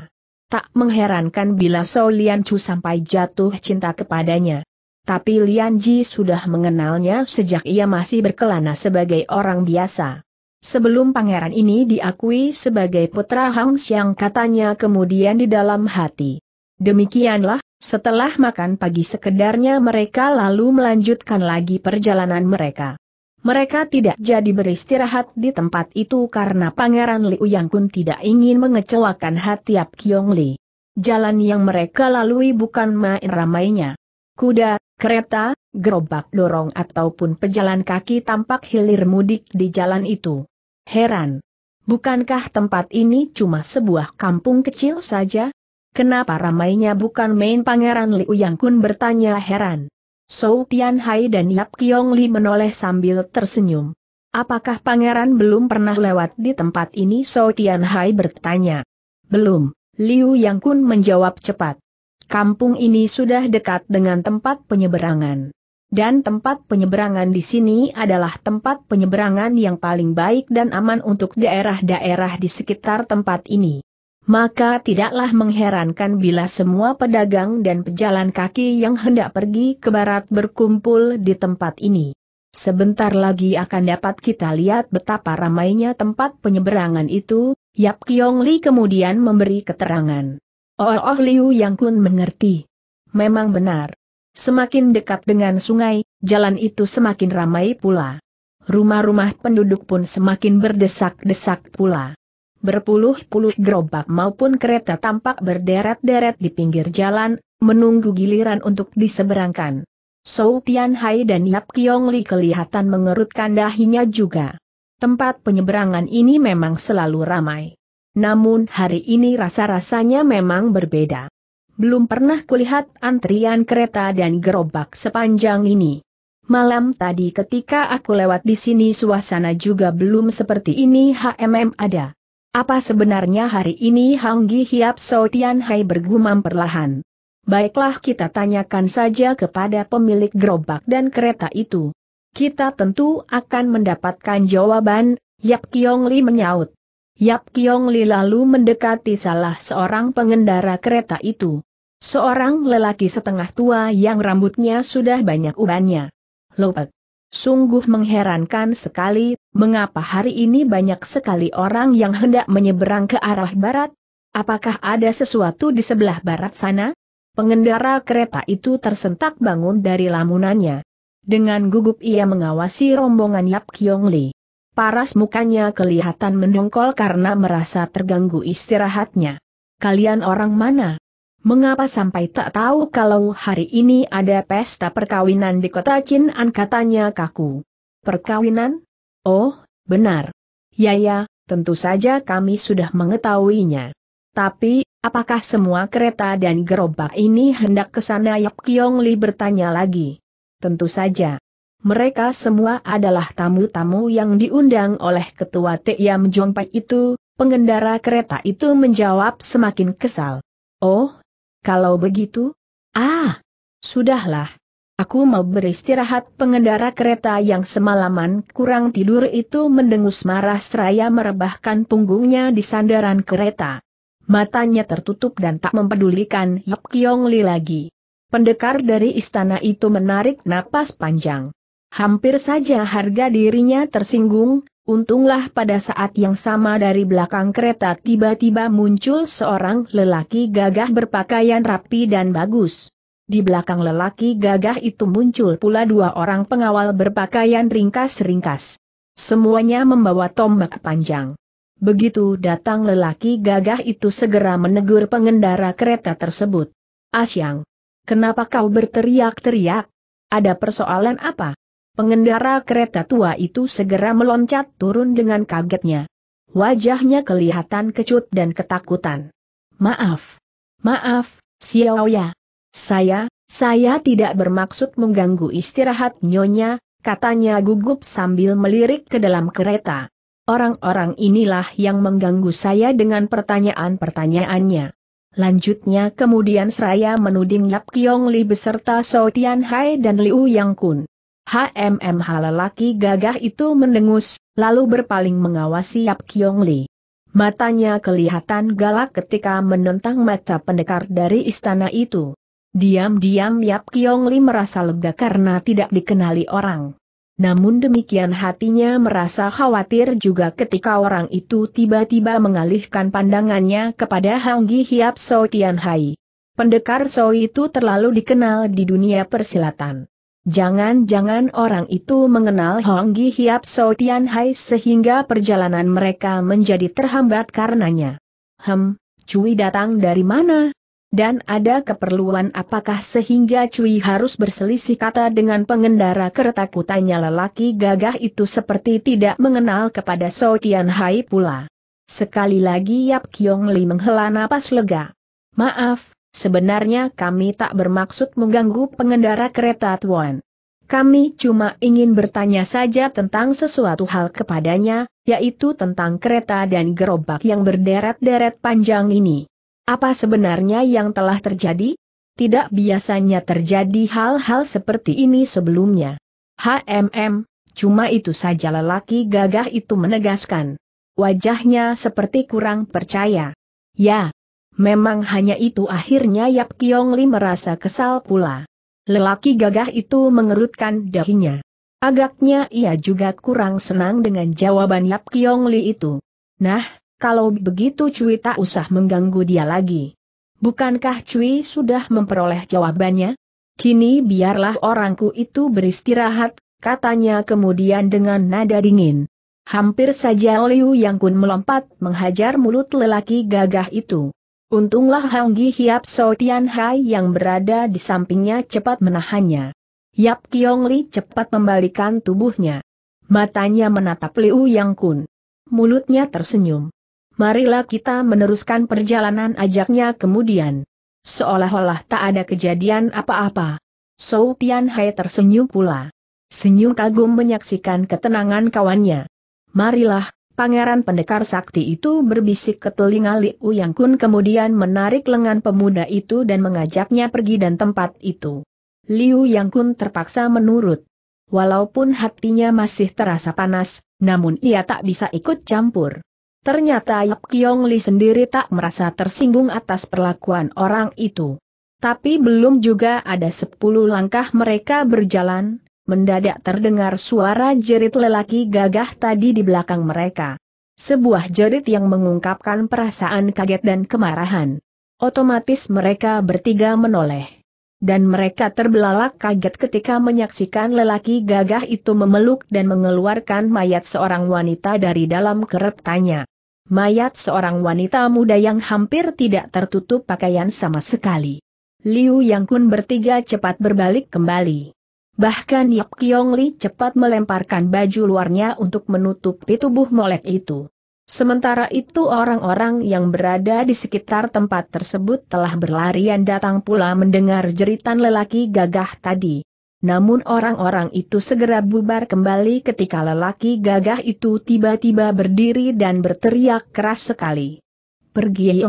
Speaker 1: Tak mengherankan bila Sou Lian Chu sampai jatuh cinta kepadanya. Tapi Lian Ji sudah mengenalnya sejak ia masih berkelana sebagai orang biasa. Sebelum pangeran ini diakui sebagai putra Hang Xiang katanya kemudian di dalam hati. Demikianlah, setelah makan pagi sekedarnya mereka lalu melanjutkan lagi perjalanan mereka. Mereka tidak jadi beristirahat di tempat itu karena Pangeran Liu Yang Kun tidak ingin mengecewakan hati Ap Kiong Li. Jalan yang mereka lalui bukan main ramainya. Kuda, kereta, gerobak dorong ataupun pejalan kaki tampak hilir mudik di jalan itu. Heran. Bukankah tempat ini cuma sebuah kampung kecil saja? Kenapa ramainya bukan main pangeran Liu Yang Kun bertanya heran. Sou Tian Hai dan Yap Kiong Li menoleh sambil tersenyum. Apakah pangeran belum pernah lewat di tempat ini? Sou Tian Hai bertanya. Belum, Liu Yang Kun menjawab cepat. Kampung ini sudah dekat dengan tempat penyeberangan dan tempat penyeberangan di sini adalah tempat penyeberangan yang paling baik dan aman untuk daerah-daerah di sekitar tempat ini. Maka tidaklah mengherankan bila semua pedagang dan pejalan kaki yang hendak pergi ke barat berkumpul di tempat ini. Sebentar lagi akan dapat kita lihat betapa ramainya tempat penyeberangan itu, Yap Kiong Li kemudian memberi keterangan. Oh, oh Liu Yang Kun mengerti. Memang benar. Semakin dekat dengan sungai, jalan itu semakin ramai pula. Rumah-rumah penduduk pun semakin berdesak-desak pula. Berpuluh-puluh gerobak maupun kereta tampak berderet-deret di pinggir jalan, menunggu giliran untuk diseberangkan. Sou Tianhai dan Yap Kiong Li kelihatan mengerutkan dahinya juga. Tempat penyeberangan ini memang selalu ramai. Namun hari ini rasa-rasanya memang berbeda belum pernah kulihat antrian kereta dan gerobak sepanjang ini. Malam tadi ketika aku lewat di sini suasana juga belum seperti ini HMM ada. Apa sebenarnya hari ini Hanggi Hiap So Tian Hai bergumam perlahan. Baiklah kita tanyakan saja kepada pemilik gerobak dan kereta itu. Kita tentu akan mendapatkan jawaban, Yap Kiong Li menyaut. Yap Kiong Li lalu mendekati salah seorang pengendara kereta itu. Seorang lelaki setengah tua yang rambutnya sudah banyak ubannya. Lopek. Sungguh mengherankan sekali, mengapa hari ini banyak sekali orang yang hendak menyeberang ke arah barat? Apakah ada sesuatu di sebelah barat sana? Pengendara kereta itu tersentak bangun dari lamunannya. Dengan gugup ia mengawasi rombongan Yap Kiong Li. Paras mukanya kelihatan mendongkol karena merasa terganggu istirahatnya. Kalian orang mana? Mengapa sampai tak tahu kalau hari ini ada pesta perkawinan di kota Chin'an katanya kaku. Perkawinan? Oh, benar. Ya ya, tentu saja kami sudah mengetahuinya. Tapi, apakah semua kereta dan gerobak ini hendak ke sana Yap Kiong Li bertanya lagi? Tentu saja. Mereka semua adalah tamu-tamu yang diundang oleh ketua Teyam Jongpai itu, pengendara kereta itu menjawab semakin kesal. Oh, kalau begitu? Ah! Sudahlah. Aku mau beristirahat pengendara kereta yang semalaman kurang tidur itu mendengus marah seraya merebahkan punggungnya di sandaran kereta. Matanya tertutup dan tak mempedulikan Yap Kiong Li lagi. Pendekar dari istana itu menarik napas panjang. Hampir saja harga dirinya tersinggung, Untunglah pada saat yang sama dari belakang kereta tiba-tiba muncul seorang lelaki gagah berpakaian rapi dan bagus. Di belakang lelaki gagah itu muncul pula dua orang pengawal berpakaian ringkas-ringkas. Semuanya membawa tombak panjang. Begitu datang lelaki gagah itu segera menegur pengendara kereta tersebut. Asyang, ah, kenapa kau berteriak-teriak? Ada persoalan apa? Pengendara kereta tua itu segera meloncat turun dengan kagetnya. Wajahnya kelihatan kecut dan ketakutan. Maaf. Maaf, Xiaoya. Saya, saya tidak bermaksud mengganggu istirahat nyonya, katanya gugup sambil melirik ke dalam kereta. Orang-orang inilah yang mengganggu saya dengan pertanyaan-pertanyaannya. Lanjutnya kemudian seraya menuding Yap Kiong Li beserta Sao Tian Hai dan Liu Yang Kun. HMMH lelaki gagah itu mendengus, lalu berpaling mengawasi Yap Kiong Li. Matanya kelihatan galak ketika menentang mata pendekar dari istana itu. Diam-diam Yap Kiong Li merasa lega karena tidak dikenali orang. Namun demikian hatinya merasa khawatir juga ketika orang itu tiba-tiba mengalihkan pandangannya kepada Gi Hiap So Tian Hai. Pendekar So itu terlalu dikenal di dunia persilatan. Jangan-jangan orang itu mengenal Honggi Hiap So Tian Hai sehingga perjalanan mereka menjadi terhambat karenanya. Hem, Cui datang dari mana? Dan ada keperluan apakah sehingga Cui harus berselisih kata dengan pengendara kereta kutanya lelaki gagah itu seperti tidak mengenal kepada So Tian Hai pula. Sekali lagi Yap Kiong Li menghela napas lega. Maaf, Sebenarnya kami tak bermaksud mengganggu pengendara kereta Tuan. Kami cuma ingin bertanya saja tentang sesuatu hal kepadanya, yaitu tentang kereta dan gerobak yang berderet-deret panjang ini. Apa sebenarnya yang telah terjadi? Tidak biasanya terjadi hal-hal seperti ini sebelumnya. HMM, cuma itu saja lelaki gagah itu menegaskan. Wajahnya seperti kurang percaya. Ya, Memang hanya itu akhirnya Yap Kiong Li merasa kesal pula. Lelaki gagah itu mengerutkan dahinya. Agaknya ia juga kurang senang dengan jawaban Yap Kiong Li itu. Nah, kalau begitu Cui tak usah mengganggu dia lagi. Bukankah Cui sudah memperoleh jawabannya? Kini biarlah orangku itu beristirahat, katanya kemudian dengan nada dingin. Hampir saja Liu Yang Kun melompat menghajar mulut lelaki gagah itu. Untunglah Gi Hiap So Tian Hai yang berada di sampingnya cepat menahannya. Yap Kiong Li cepat membalikan tubuhnya. Matanya menatap Liu Yang Kun. Mulutnya tersenyum. Marilah kita meneruskan perjalanan ajaknya kemudian. Seolah-olah tak ada kejadian apa-apa. So Tian Hai tersenyum pula. Senyum kagum menyaksikan ketenangan kawannya. Marilah, Pangeran pendekar sakti itu berbisik ke telinga Liu Yang Kun kemudian menarik lengan pemuda itu dan mengajaknya pergi dan tempat itu. Liu Yang Kun terpaksa menurut. Walaupun hatinya masih terasa panas, namun ia tak bisa ikut campur. Ternyata Yap Kiong Li sendiri tak merasa tersinggung atas perlakuan orang itu. Tapi belum juga ada sepuluh langkah mereka berjalan, mendadak terdengar suara jerit lelaki gagah tadi di belakang mereka. Sebuah jerit yang mengungkapkan perasaan kaget dan kemarahan. Otomatis mereka bertiga menoleh. Dan mereka terbelalak kaget ketika menyaksikan lelaki gagah itu memeluk dan mengeluarkan mayat seorang wanita dari dalam keretanya. Mayat seorang wanita muda yang hampir tidak tertutup pakaian sama sekali. Liu Yang Kun bertiga cepat berbalik kembali. Bahkan Yap Kiong Li cepat melemparkan baju luarnya untuk menutupi tubuh molek itu. Sementara itu orang-orang yang berada di sekitar tempat tersebut telah berlarian datang pula mendengar jeritan lelaki gagah tadi. Namun orang-orang itu segera bubar kembali ketika lelaki gagah itu tiba-tiba berdiri dan berteriak keras sekali. Pergi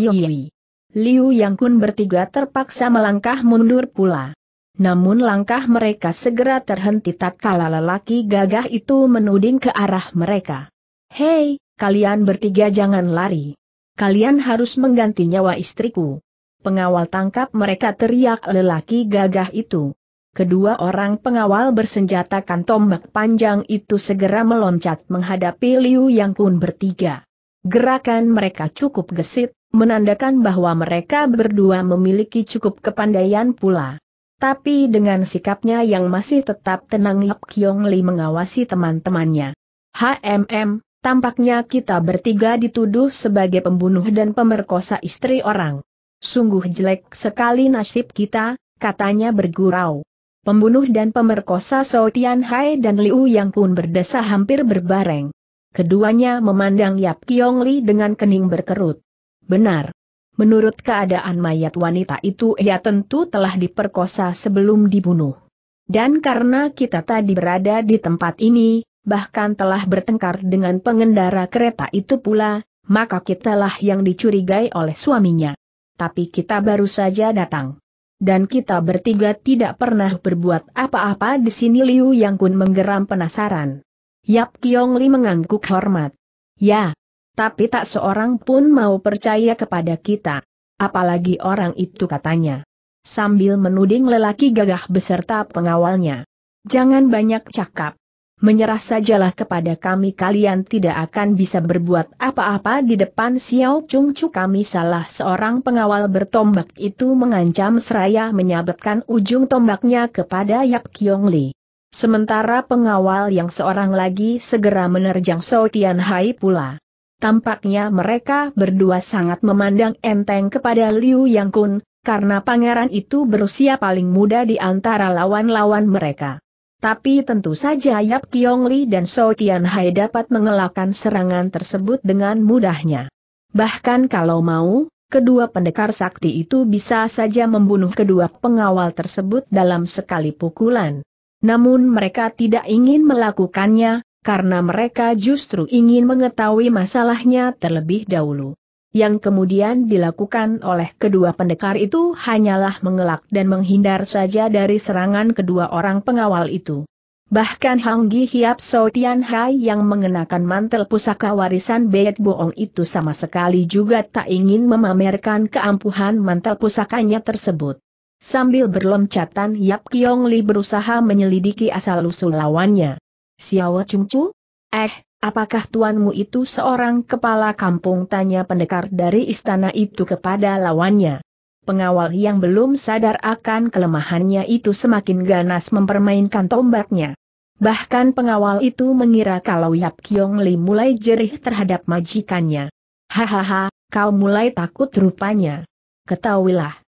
Speaker 1: Liu Yang Kun bertiga terpaksa melangkah mundur pula. Namun langkah mereka segera terhenti tatkala lelaki gagah itu menuding ke arah mereka. Hei, kalian bertiga jangan lari. Kalian harus mengganti nyawa istriku. Pengawal tangkap mereka teriak lelaki gagah itu. Kedua orang pengawal bersenjatakan tombak panjang itu segera meloncat menghadapi Liu Yang Kun bertiga. Gerakan mereka cukup gesit, menandakan bahwa mereka berdua memiliki cukup kepandaian pula. Tapi dengan sikapnya yang masih tetap tenang Yap Kyong Li mengawasi teman-temannya. HMM, tampaknya kita bertiga dituduh sebagai pembunuh dan pemerkosa istri orang. Sungguh jelek sekali nasib kita, katanya bergurau. Pembunuh dan pemerkosa So Tian Hai dan Liu Yang Kun berdesa hampir berbareng. Keduanya memandang Yap Kiong Li dengan kening berkerut. Benar, Menurut keadaan mayat wanita itu ia tentu telah diperkosa sebelum dibunuh. Dan karena kita tadi berada di tempat ini, bahkan telah bertengkar dengan pengendara kereta itu pula, maka kitalah yang dicurigai oleh suaminya. Tapi kita baru saja datang. Dan kita bertiga tidak pernah berbuat apa-apa di sini Liu Yang Kun menggeram penasaran. Yap Kiong Li mengangguk hormat. Ya, tapi tak seorang pun mau percaya kepada kita. Apalagi orang itu katanya. Sambil menuding lelaki gagah beserta pengawalnya. Jangan banyak cakap. Menyerah sajalah kepada kami kalian tidak akan bisa berbuat apa-apa di depan Xiao Chung Chu kami salah seorang pengawal bertombak itu mengancam seraya menyabetkan ujung tombaknya kepada Yap Kiong Li. Sementara pengawal yang seorang lagi segera menerjang Sotian Hai pula tampaknya mereka berdua sangat memandang enteng kepada Liu Yang Kun, karena pangeran itu berusia paling muda di antara lawan-lawan mereka. Tapi tentu saja Yap Kiong Li dan So Tian Hai dapat mengelakkan serangan tersebut dengan mudahnya. Bahkan kalau mau, kedua pendekar sakti itu bisa saja membunuh kedua pengawal tersebut dalam sekali pukulan. Namun mereka tidak ingin melakukannya, karena mereka justru ingin mengetahui masalahnya terlebih dahulu. Yang kemudian dilakukan oleh kedua pendekar itu hanyalah mengelak dan menghindar saja dari serangan kedua orang pengawal itu. Bahkan Hang Gi Hiap So Tian Hai yang mengenakan mantel pusaka warisan Beit Boong itu sama sekali juga tak ingin memamerkan keampuhan mantel pusakanya tersebut. Sambil berloncatan Yap Kiong Li berusaha menyelidiki asal-usul lawannya. Xiao cungcu? Eh, apakah tuanmu itu seorang kepala kampung? Tanya pendekar dari istana itu kepada lawannya. Pengawal yang belum sadar akan kelemahannya itu semakin ganas mempermainkan tombaknya. Bahkan pengawal itu mengira kalau Yap Kiong Li mulai jerih terhadap majikannya. Hahaha, kau mulai takut rupanya. Ketahuilah.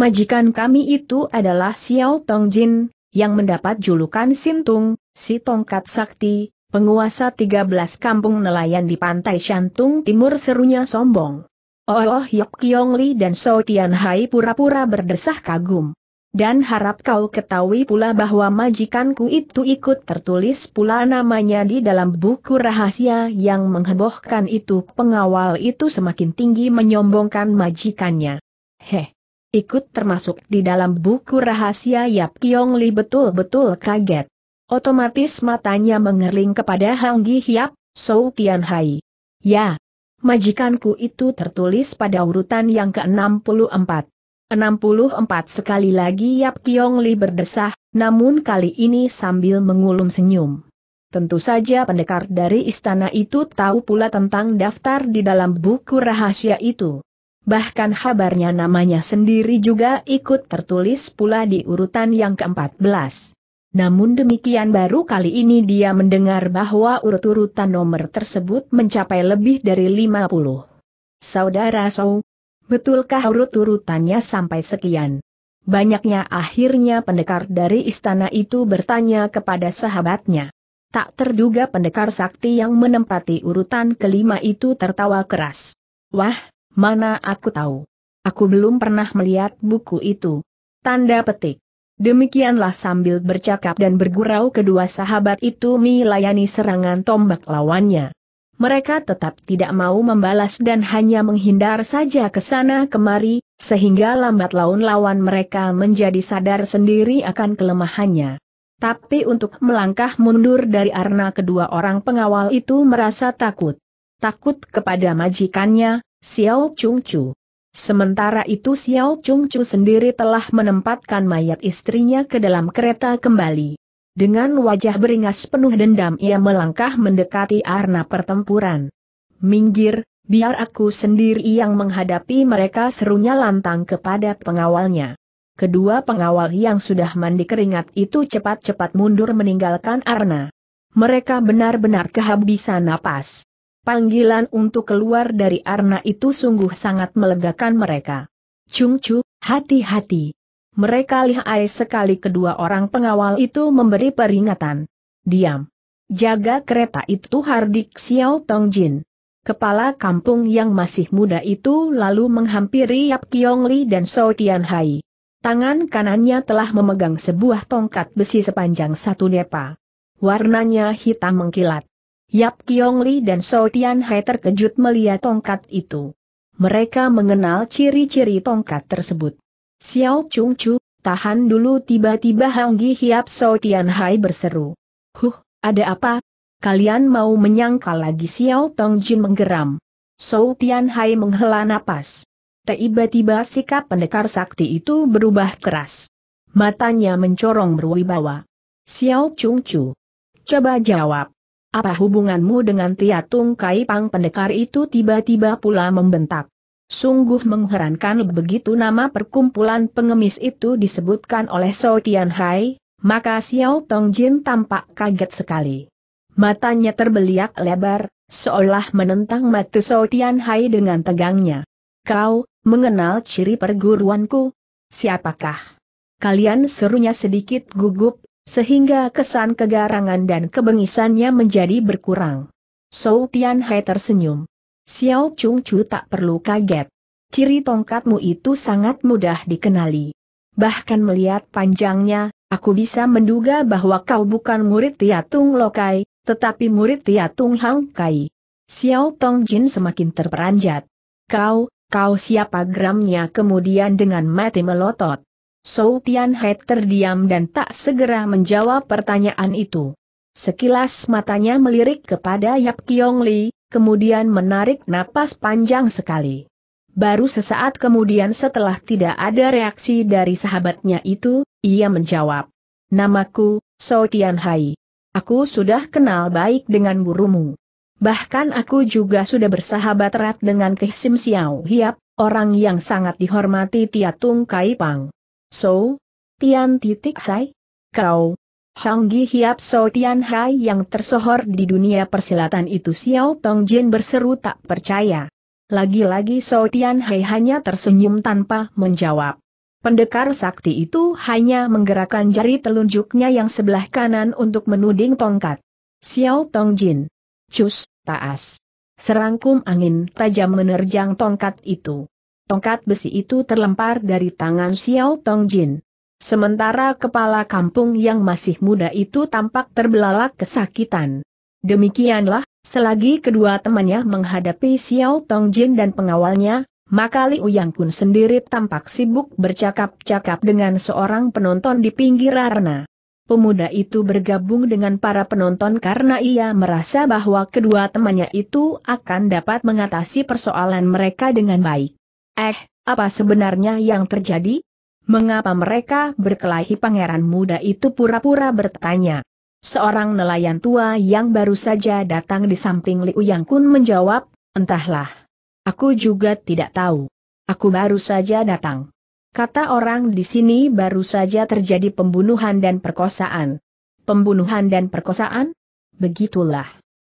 Speaker 1: Majikan kami itu adalah Xiao Tong Jin, yang mendapat julukan Sintung, si tongkat sakti, penguasa 13 kampung nelayan di pantai Shantung Timur serunya sombong. Oh, oh Yok Kiong Li dan So Tian Hai pura-pura berdesah kagum. Dan harap kau ketahui pula bahwa majikanku itu ikut tertulis pula namanya di dalam buku rahasia yang menghebohkan itu. Pengawal itu semakin tinggi menyombongkan majikannya. Heh, ikut termasuk di dalam buku rahasia Yap Kiong Li betul-betul kaget. Otomatis matanya mengerling kepada Hang Gi Hiap, Sou Tian Hai. Ya, majikanku itu tertulis pada urutan yang ke-64. 64 sekali lagi Yap Kiong Li berdesah, namun kali ini sambil mengulum senyum. Tentu saja pendekar dari istana itu tahu pula tentang daftar di dalam buku rahasia itu. Bahkan kabarnya namanya sendiri juga ikut tertulis pula di urutan yang ke-14. Namun demikian baru kali ini dia mendengar bahwa urut-urutan nomor tersebut mencapai lebih dari 50. Saudara Sou, betulkah urut-urutannya sampai sekian? Banyaknya akhirnya pendekar dari istana itu bertanya kepada sahabatnya. Tak terduga pendekar sakti yang menempati urutan kelima itu tertawa keras. Wah, Mana aku tahu. Aku belum pernah melihat buku itu. Tanda petik. Demikianlah sambil bercakap dan bergurau kedua sahabat itu melayani serangan tombak lawannya. Mereka tetap tidak mau membalas dan hanya menghindar saja ke sana kemari, sehingga lambat laun lawan mereka menjadi sadar sendiri akan kelemahannya. Tapi untuk melangkah mundur dari arna kedua orang pengawal itu merasa takut. Takut kepada majikannya, Xiao Chung Chu. Sementara itu Xiao Chung Chu sendiri telah menempatkan mayat istrinya ke dalam kereta kembali. Dengan wajah beringas penuh dendam ia melangkah mendekati arna pertempuran. Minggir, biar aku sendiri yang menghadapi mereka serunya lantang kepada pengawalnya. Kedua pengawal yang sudah mandi keringat itu cepat-cepat mundur meninggalkan arna. Mereka benar-benar kehabisan napas. Panggilan untuk keluar dari arna itu sungguh sangat melegakan mereka. Cung Chu, hati-hati. Mereka lihai sekali kedua orang pengawal itu memberi peringatan. Diam. Jaga kereta itu Hardik Xiao Tong Jin. Kepala kampung yang masih muda itu lalu menghampiri Yap Kiong Li dan So Tian Hai. Tangan kanannya telah memegang sebuah tongkat besi sepanjang satu depa. Warnanya hitam mengkilat. Yap Kiong Li dan So Tian Hai terkejut melihat tongkat itu. Mereka mengenal ciri-ciri tongkat tersebut. Xiao Chung Chu, tahan dulu tiba-tiba Gi Hiap So Tian Hai berseru. Huh, ada apa? Kalian mau menyangkal lagi Xiao Tong Jin menggeram. So Tian Hai menghela napas. Tiba-tiba sikap pendekar sakti itu berubah keras. Matanya mencorong berwibawa. Xiao Chung Chu. Coba jawab. Apa hubunganmu dengan Tiatung Pang pendekar itu tiba-tiba pula membentak? Sungguh mengherankan begitu nama perkumpulan pengemis itu disebutkan oleh So Tian Hai, maka Xiao Tong Jin tampak kaget sekali. Matanya terbeliak lebar, seolah menentang mata So Tian Hai dengan tegangnya. Kau, mengenal ciri perguruanku? Siapakah? Kalian serunya sedikit gugup, sehingga kesan kegarangan dan kebengisannya menjadi berkurang. Sou Tian Hai tersenyum. Xiao Chung Chu tak perlu kaget. Ciri tongkatmu itu sangat mudah dikenali. Bahkan melihat panjangnya, aku bisa menduga bahwa kau bukan murid Tiatung Lokai, tetapi murid Tiatung Hang Kai. Xiao Tong Jin semakin terperanjat. Kau, kau siapa gramnya kemudian dengan mati melotot. Sou Tian Hai terdiam dan tak segera menjawab pertanyaan itu. Sekilas matanya melirik kepada Yap Kiong Li, kemudian menarik napas panjang sekali. Baru sesaat kemudian setelah tidak ada reaksi dari sahabatnya itu, ia menjawab. Namaku, Sou Tian Hai. Aku sudah kenal baik dengan burumu. Bahkan aku juga sudah bersahabat erat dengan Keh Sim Xiao Hiap, orang yang sangat dihormati Tiatung Kaipang. So, Tian titik Hai? Kau, Gi Hiap So Tian Hai yang tersohor di dunia persilatan itu Xiao Tong Jin berseru tak percaya. Lagi-lagi So Tian Hai hanya tersenyum tanpa menjawab. Pendekar sakti itu hanya menggerakkan jari telunjuknya yang sebelah kanan untuk menuding tongkat. Xiao Tong Jin. Cus, taas. Serangkum angin tajam menerjang tongkat itu. Tongkat besi itu terlempar dari tangan Xiao Tong Jin. Sementara kepala kampung yang masih muda itu tampak terbelalak kesakitan. Demikianlah, selagi kedua temannya menghadapi Xiao Tong Jin dan pengawalnya, maka Liu Yang Kun sendiri tampak sibuk bercakap-cakap dengan seorang penonton di pinggir arena. Pemuda itu bergabung dengan para penonton karena ia merasa bahwa kedua temannya itu akan dapat mengatasi persoalan mereka dengan baik. Eh, apa sebenarnya yang terjadi? Mengapa mereka berkelahi pangeran muda itu pura-pura bertanya. Seorang nelayan tua yang baru saja datang di samping Liu Yang Kun menjawab, entahlah. Aku juga tidak tahu. Aku baru saja datang. Kata orang di sini baru saja terjadi pembunuhan dan perkosaan. Pembunuhan dan perkosaan? Begitulah.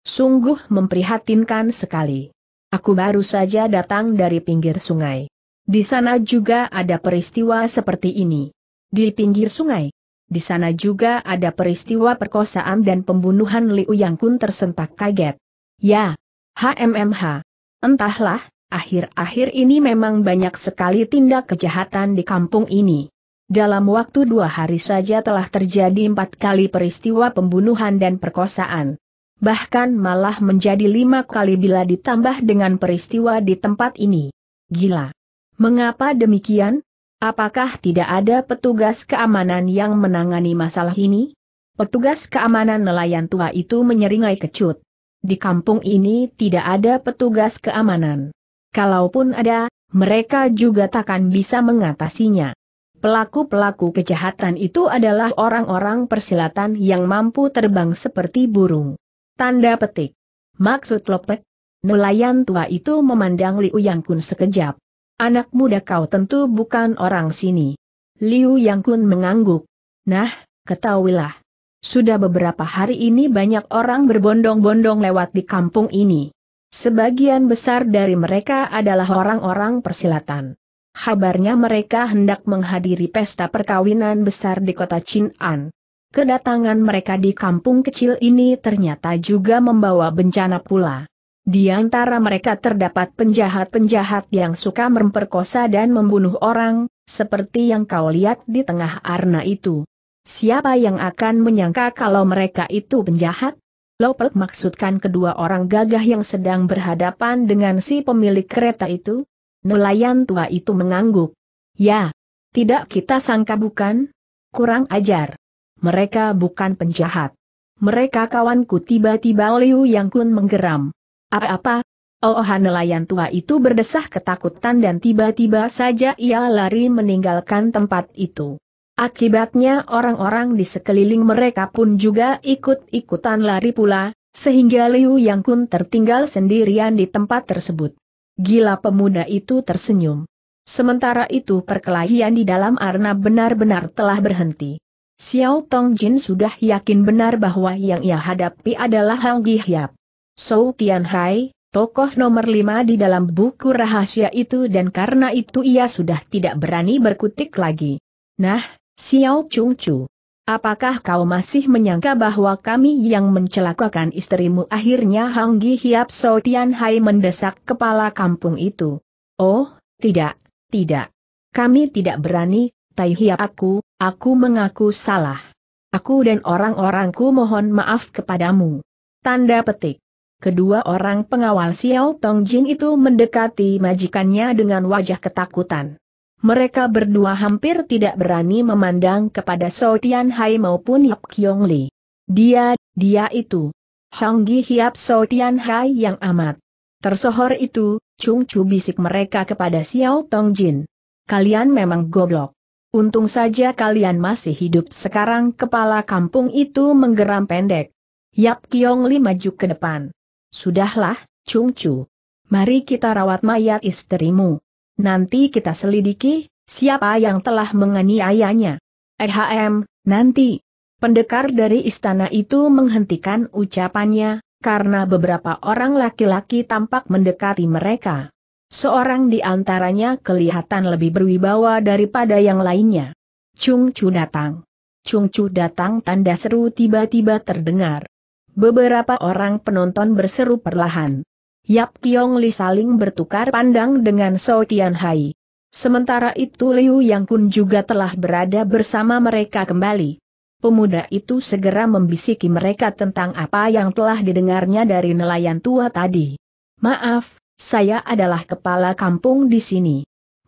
Speaker 1: Sungguh memprihatinkan sekali. Aku baru saja datang dari pinggir sungai. Di sana juga ada peristiwa seperti ini. Di pinggir sungai. Di sana juga ada peristiwa perkosaan dan pembunuhan Liu Yang Kun tersentak kaget. Ya, HMMH. Entahlah, akhir-akhir ini memang banyak sekali tindak kejahatan di kampung ini. Dalam waktu dua hari saja telah terjadi empat kali peristiwa pembunuhan dan perkosaan bahkan malah menjadi lima kali bila ditambah dengan peristiwa di tempat ini. Gila. Mengapa demikian? Apakah tidak ada petugas keamanan yang menangani masalah ini? Petugas keamanan nelayan tua itu menyeringai kecut. Di kampung ini tidak ada petugas keamanan. Kalaupun ada, mereka juga takkan bisa mengatasinya. Pelaku-pelaku kejahatan itu adalah orang-orang persilatan yang mampu terbang seperti burung. Tanda petik. Maksud lopek? Nelayan tua itu memandang Liu Yang Kun sekejap. Anak muda kau tentu bukan orang sini. Liu Yang Kun mengangguk. Nah, ketahuilah. Sudah beberapa hari ini banyak orang berbondong-bondong lewat di kampung ini. Sebagian besar dari mereka adalah orang-orang persilatan. Kabarnya mereka hendak menghadiri pesta perkawinan besar di kota Chin'an. Kedatangan mereka di kampung kecil ini ternyata juga membawa bencana pula. Di antara mereka terdapat penjahat-penjahat yang suka memperkosa dan membunuh orang, seperti yang kau lihat di tengah arna itu. Siapa yang akan menyangka kalau mereka itu penjahat? Lopel maksudkan kedua orang gagah yang sedang berhadapan dengan si pemilik kereta itu? Nelayan tua itu mengangguk. Ya, tidak kita sangka bukan? Kurang ajar. Mereka bukan penjahat. Mereka kawanku tiba-tiba Liu Yang Kun menggeram. Apa-apa? Oh, oh nelayan tua itu berdesah ketakutan dan tiba-tiba saja ia lari meninggalkan tempat itu. Akibatnya orang-orang di sekeliling mereka pun juga ikut-ikutan lari pula, sehingga Liu Yang Kun tertinggal sendirian di tempat tersebut. Gila pemuda itu tersenyum. Sementara itu perkelahian di dalam arna benar-benar telah berhenti. Xiao Tong Jin sudah yakin benar bahwa yang ia hadapi adalah Hang Gihyap. Sou Tian Hai, tokoh nomor lima di dalam buku rahasia itu dan karena itu ia sudah tidak berani berkutik lagi. Nah, Xiao Chung Chu. Apakah kau masih menyangka bahwa kami yang mencelakakan istrimu akhirnya Hanggi Hiap So Tian Hai mendesak kepala kampung itu? Oh, tidak, tidak. Kami tidak berani, Tai Hiap aku, Aku mengaku salah. Aku dan orang-orangku mohon maaf kepadamu. Tanda petik. Kedua orang pengawal Xiao Tong Jin itu mendekati majikannya dengan wajah ketakutan. Mereka berdua hampir tidak berani memandang kepada So Tian Hai maupun Yap Kyong Li. Dia, dia itu. Honggi Hiap So Tian Hai yang amat. Tersohor itu, Chung Chu bisik mereka kepada Xiao Tong Jin. Kalian memang goblok. Untung saja kalian masih hidup sekarang kepala kampung itu menggeram pendek. Yap Kiong Li maju ke depan. Sudahlah, Chung Chu. Mari kita rawat mayat istrimu. Nanti kita selidiki, siapa yang telah menganiayanya. Ehm, nanti. Pendekar dari istana itu menghentikan ucapannya, karena beberapa orang laki-laki tampak mendekati mereka. Seorang di antaranya kelihatan lebih berwibawa daripada yang lainnya. Chung Chu datang. Chung Chu datang tanda seru tiba-tiba terdengar. Beberapa orang penonton berseru perlahan. Yap Kiong Li saling bertukar pandang dengan So Tian Hai. Sementara itu Liu Yang Kun juga telah berada bersama mereka kembali. Pemuda itu segera membisiki mereka tentang apa yang telah didengarnya dari nelayan tua tadi. Maaf, saya adalah kepala kampung di sini.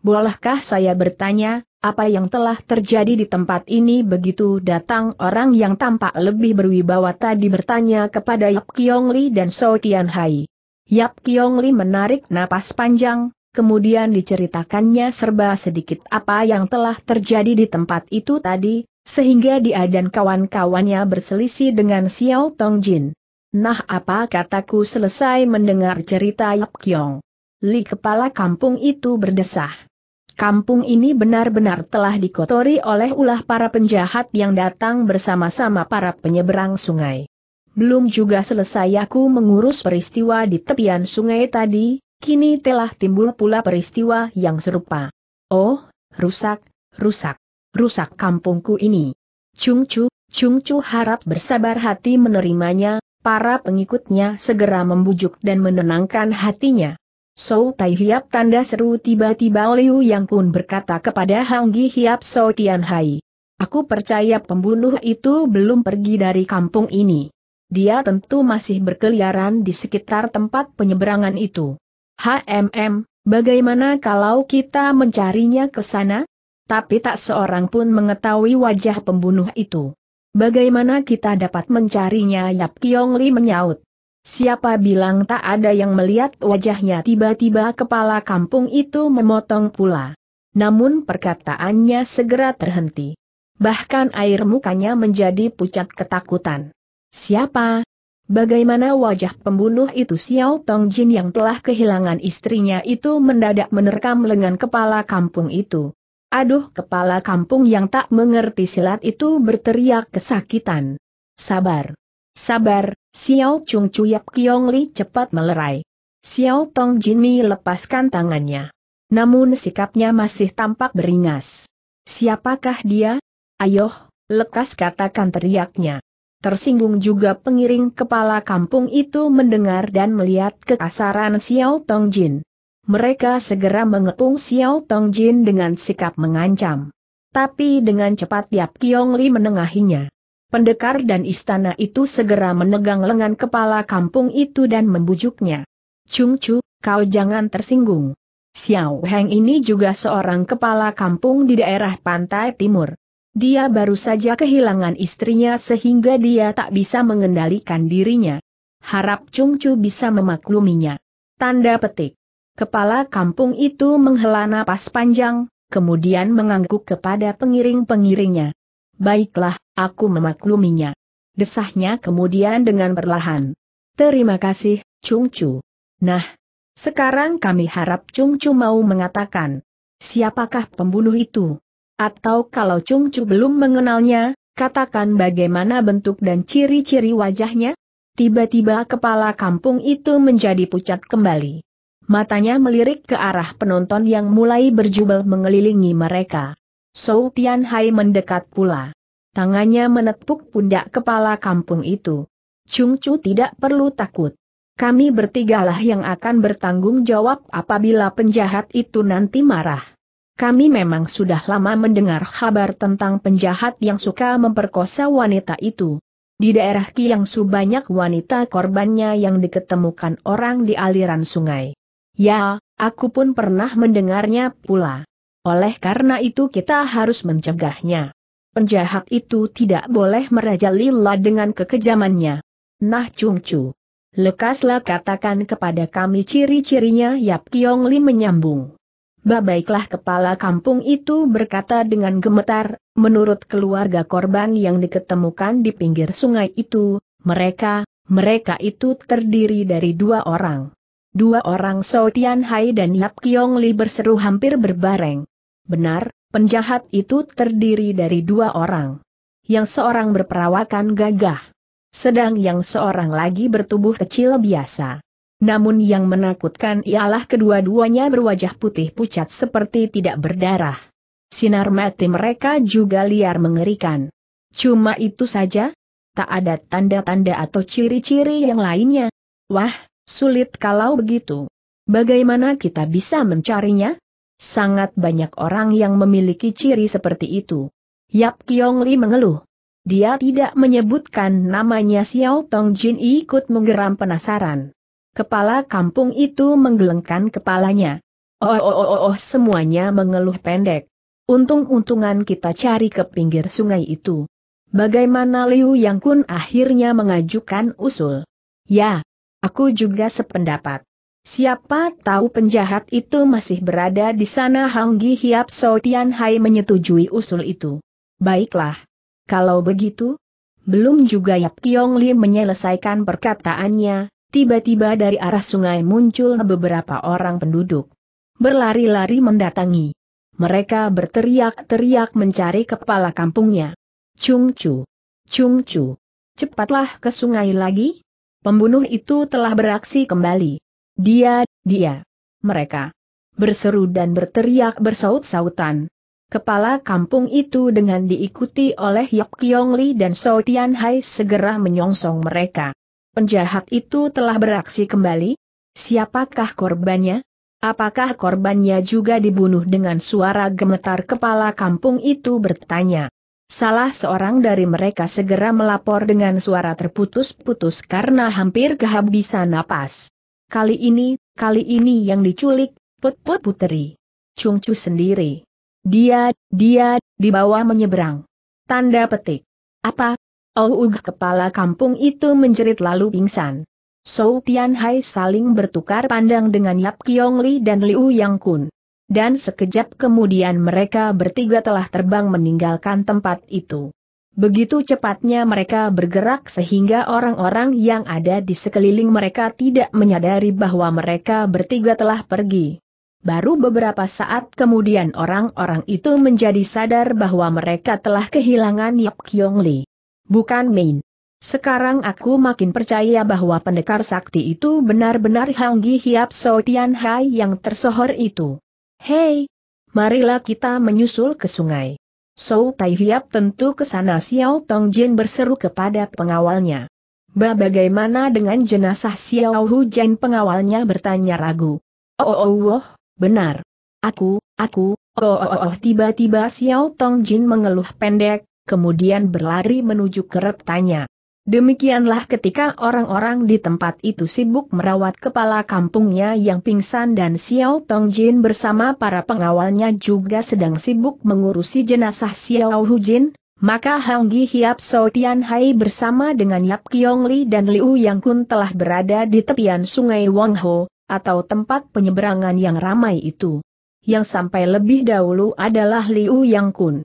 Speaker 1: Bolehkah saya bertanya, apa yang telah terjadi di tempat ini begitu datang orang yang tampak lebih berwibawa tadi bertanya kepada Yap Kiong Li dan So Tian Hai. Yap Kiong Li menarik napas panjang, kemudian diceritakannya serba sedikit apa yang telah terjadi di tempat itu tadi, sehingga dia dan kawan-kawannya berselisih dengan Xiao Tong Jin. Nah apa kataku selesai mendengar cerita Yap Kiong. Li kepala kampung itu berdesah. Kampung ini benar-benar telah dikotori oleh ulah para penjahat yang datang bersama-sama para penyeberang sungai. Belum juga selesai aku mengurus peristiwa di tepian sungai tadi, kini telah timbul pula peristiwa yang serupa. Oh, rusak, rusak, rusak kampungku ini. Cungcu, Cungcu harap bersabar hati menerimanya, para pengikutnya segera membujuk dan menenangkan hatinya. So Tai Hiap tanda seru tiba-tiba Liu Yang Kun berkata kepada Hang Gi Hiap So Tian Hai. Aku percaya pembunuh itu belum pergi dari kampung ini. Dia tentu masih berkeliaran di sekitar tempat penyeberangan itu. HMM, bagaimana kalau kita mencarinya ke sana? Tapi tak seorang pun mengetahui wajah pembunuh itu. Bagaimana kita dapat mencarinya Yap Kiong Li menyaut. Siapa bilang tak ada yang melihat wajahnya tiba-tiba kepala kampung itu memotong pula. Namun perkataannya segera terhenti. Bahkan air mukanya menjadi pucat ketakutan. Siapa? Bagaimana wajah pembunuh itu Xiao Tong Jin yang telah kehilangan istrinya itu mendadak menerkam lengan kepala kampung itu. Aduh kepala kampung yang tak mengerti silat itu berteriak kesakitan. Sabar. Sabar, Xiao Chung Chuyap Kiong Li cepat melerai. Xiao Tong Jin Mi lepaskan tangannya. Namun sikapnya masih tampak beringas. Siapakah dia? Ayoh, lekas katakan teriaknya. Tersinggung juga pengiring kepala kampung itu mendengar dan melihat kekasaran Xiao Tong Jin. Mereka segera mengepung Xiao Tong Jin dengan sikap mengancam. Tapi dengan cepat Yap Kiong Li menengahinya. Pendekar dan istana itu segera menegang lengan kepala kampung itu dan membujuknya. Chung Chu, kau jangan tersinggung. Xiao Heng ini juga seorang kepala kampung di daerah pantai timur. Dia baru saja kehilangan istrinya sehingga dia tak bisa mengendalikan dirinya. Harap Chung Chu bisa memakluminya. Tanda petik. Kepala kampung itu menghela napas panjang, kemudian mengangguk kepada pengiring-pengiringnya. Baiklah, aku memakluminya. Desahnya kemudian dengan perlahan. Terima kasih, Chung Chu. Nah, sekarang kami harap Chung Chu mau mengatakan, siapakah pembunuh itu? Atau kalau Chung Chu belum mengenalnya, katakan bagaimana bentuk dan ciri-ciri wajahnya? Tiba-tiba kepala kampung itu menjadi pucat kembali. Matanya melirik ke arah penonton yang mulai berjubel mengelilingi mereka. Sou Tian Hai mendekat pula. Tangannya menepuk pundak kepala kampung itu. Chung Chu tidak perlu takut. Kami bertigalah yang akan bertanggung jawab apabila penjahat itu nanti marah. Kami memang sudah lama mendengar kabar tentang penjahat yang suka memperkosa wanita itu. Di daerah Kiangsu banyak wanita korbannya yang diketemukan orang di aliran sungai. Ya, aku pun pernah mendengarnya pula. Oleh karena itu kita harus mencegahnya. Penjahat itu tidak boleh merajalela dengan kekejamannya. Nah Chung Chu. Lekaslah katakan kepada kami ciri-cirinya Yap Kiong Li menyambung. Babaiklah kepala kampung itu berkata dengan gemetar, menurut keluarga korban yang diketemukan di pinggir sungai itu, mereka, mereka itu terdiri dari dua orang. Dua orang So Tian Hai dan Yap Kiong Li berseru hampir berbareng. Benar, penjahat itu terdiri dari dua orang. Yang seorang berperawakan gagah. Sedang yang seorang lagi bertubuh kecil biasa. Namun yang menakutkan ialah kedua-duanya berwajah putih pucat seperti tidak berdarah. Sinar mati mereka juga liar mengerikan. Cuma itu saja? Tak ada tanda-tanda atau ciri-ciri yang lainnya. Wah, Sulit kalau begitu. Bagaimana kita bisa mencarinya? Sangat banyak orang yang memiliki ciri seperti itu. Yap Kiong Li mengeluh. Dia tidak menyebutkan namanya Xiao Tong Jin ikut menggeram penasaran. Kepala kampung itu menggelengkan kepalanya. Oh oh oh oh, oh semuanya mengeluh pendek. Untung-untungan kita cari ke pinggir sungai itu. Bagaimana Liu Yang Kun akhirnya mengajukan usul? Ya, Aku juga sependapat. Siapa tahu penjahat itu masih berada di sana Hanggi Hiap So Tian Hai menyetujui usul itu. Baiklah. Kalau begitu, belum juga Yap Kiong Li menyelesaikan perkataannya, tiba-tiba dari arah sungai muncul beberapa orang penduduk. Berlari-lari mendatangi. Mereka berteriak-teriak mencari kepala kampungnya. Chung Chu! Chung Chu! Cepatlah ke sungai lagi, Pembunuh itu telah beraksi kembali. Dia, dia. Mereka berseru dan berteriak bersaut-sautan. Kepala kampung itu dengan diikuti oleh Yap Kiong Li dan So Tian Hai segera menyongsong mereka. Penjahat itu telah beraksi kembali? Siapakah korbannya? Apakah korbannya juga dibunuh dengan suara gemetar kepala kampung itu bertanya. Salah seorang dari mereka segera melapor dengan suara terputus-putus karena hampir kehabisan napas. Kali ini, kali ini yang diculik, Put-Put Puteri. Cungcu sendiri. Dia, dia, dibawa menyeberang. Tanda petik. Apa? Oh Ouug kepala kampung itu menjerit lalu pingsan. Sou Tianhai saling bertukar pandang dengan Yap Kiong Li dan Liu Yang Kun. Dan sekejap kemudian mereka bertiga telah terbang meninggalkan tempat itu. Begitu cepatnya mereka bergerak sehingga orang-orang yang ada di sekeliling mereka tidak menyadari bahwa mereka bertiga telah pergi. Baru beberapa saat kemudian orang-orang itu menjadi sadar bahwa mereka telah kehilangan Yap Kyong Li. Bukan main. Sekarang aku makin percaya bahwa pendekar sakti itu benar-benar Gi Hiap So Tian Hai yang tersohor itu. Hei, marilah kita menyusul ke sungai. So Tai Hiap tentu ke sana Xiao Tong Jin berseru kepada pengawalnya. Ba bagaimana dengan jenazah Xiao Hu Jin pengawalnya bertanya ragu. Oh oh oh, oh benar. Aku, aku, oh oh oh, oh. tiba-tiba Xiao Tong Jin mengeluh pendek, kemudian berlari menuju keretanya. tanya. Demikianlah ketika orang-orang di tempat itu sibuk merawat kepala kampungnya yang pingsan dan Xiao Tongjin bersama para pengawalnya juga sedang sibuk mengurusi jenazah Xiao Hu Jin, maka Hang Gi Hiap So Tian Hai bersama dengan Yap Kiong Li dan Liu Yang Kun telah berada di tepian sungai Wang Ho, atau tempat penyeberangan yang ramai itu. Yang sampai lebih dahulu adalah Liu Yang Kun.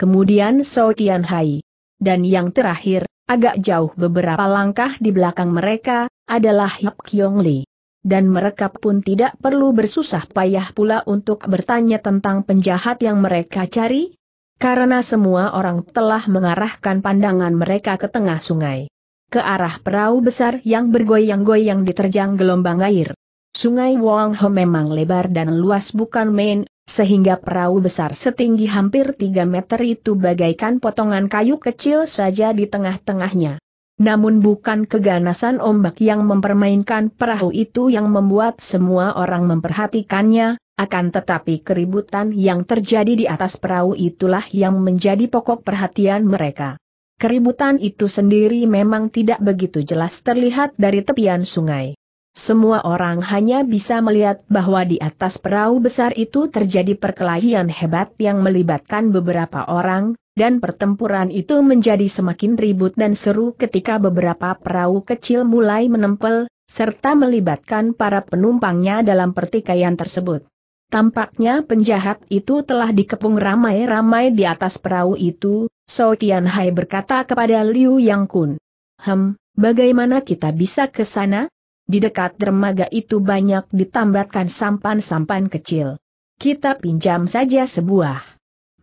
Speaker 1: Kemudian So Tian Hai. Dan yang terakhir, Agak jauh beberapa langkah di belakang mereka, adalah Hap Kyong Li. Dan mereka pun tidak perlu bersusah payah pula untuk bertanya tentang penjahat yang mereka cari, karena semua orang telah mengarahkan pandangan mereka ke tengah sungai. Ke arah perahu besar yang bergoyang-goyang diterjang gelombang air. Sungai Wong Ho memang lebar dan luas bukan main, sehingga perahu besar setinggi hampir 3 meter itu bagaikan potongan kayu kecil saja di tengah-tengahnya. Namun bukan keganasan ombak yang mempermainkan perahu itu yang membuat semua orang memperhatikannya, akan tetapi keributan yang terjadi di atas perahu itulah yang menjadi pokok perhatian mereka. Keributan itu sendiri memang tidak begitu jelas terlihat dari tepian sungai. Semua orang hanya bisa melihat bahwa di atas perahu besar itu terjadi perkelahian hebat yang melibatkan beberapa orang, dan pertempuran itu menjadi semakin ribut dan seru ketika beberapa perahu kecil mulai menempel, serta melibatkan para penumpangnya dalam pertikaian tersebut. Tampaknya penjahat itu telah dikepung ramai-ramai di atas perahu itu, So Tian Hai berkata kepada Liu Yang Kun. Hem, bagaimana kita bisa ke sana? Di dekat dermaga itu banyak ditambatkan sampan-sampan kecil. Kita pinjam saja sebuah.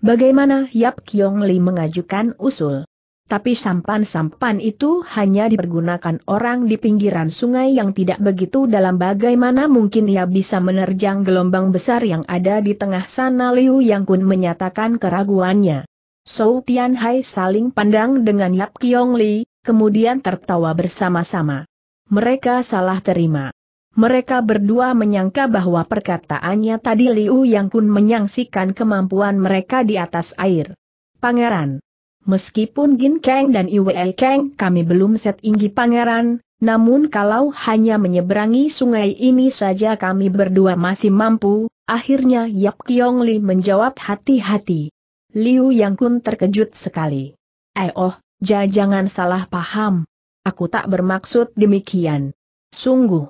Speaker 1: Bagaimana Yap Kiong Li mengajukan usul? Tapi sampan-sampan itu hanya dipergunakan orang di pinggiran sungai yang tidak begitu dalam bagaimana mungkin ia bisa menerjang gelombang besar yang ada di tengah sana Liu Yang Kun menyatakan keraguannya. Sou Tian Hai saling pandang dengan Yap Kiong Li, kemudian tertawa bersama-sama mereka salah terima. Mereka berdua menyangka bahwa perkataannya tadi Liu Yang Kun menyangsikan kemampuan mereka di atas air. Pangeran. Meskipun Gin Kang dan Iwe Kang kami belum set inggi pangeran, namun kalau hanya menyeberangi sungai ini saja kami berdua masih mampu, akhirnya Yap Kiong Li menjawab hati-hati. Liu Yang Kun terkejut sekali. Eh oh, jangan salah paham, Aku tak bermaksud demikian. Sungguh.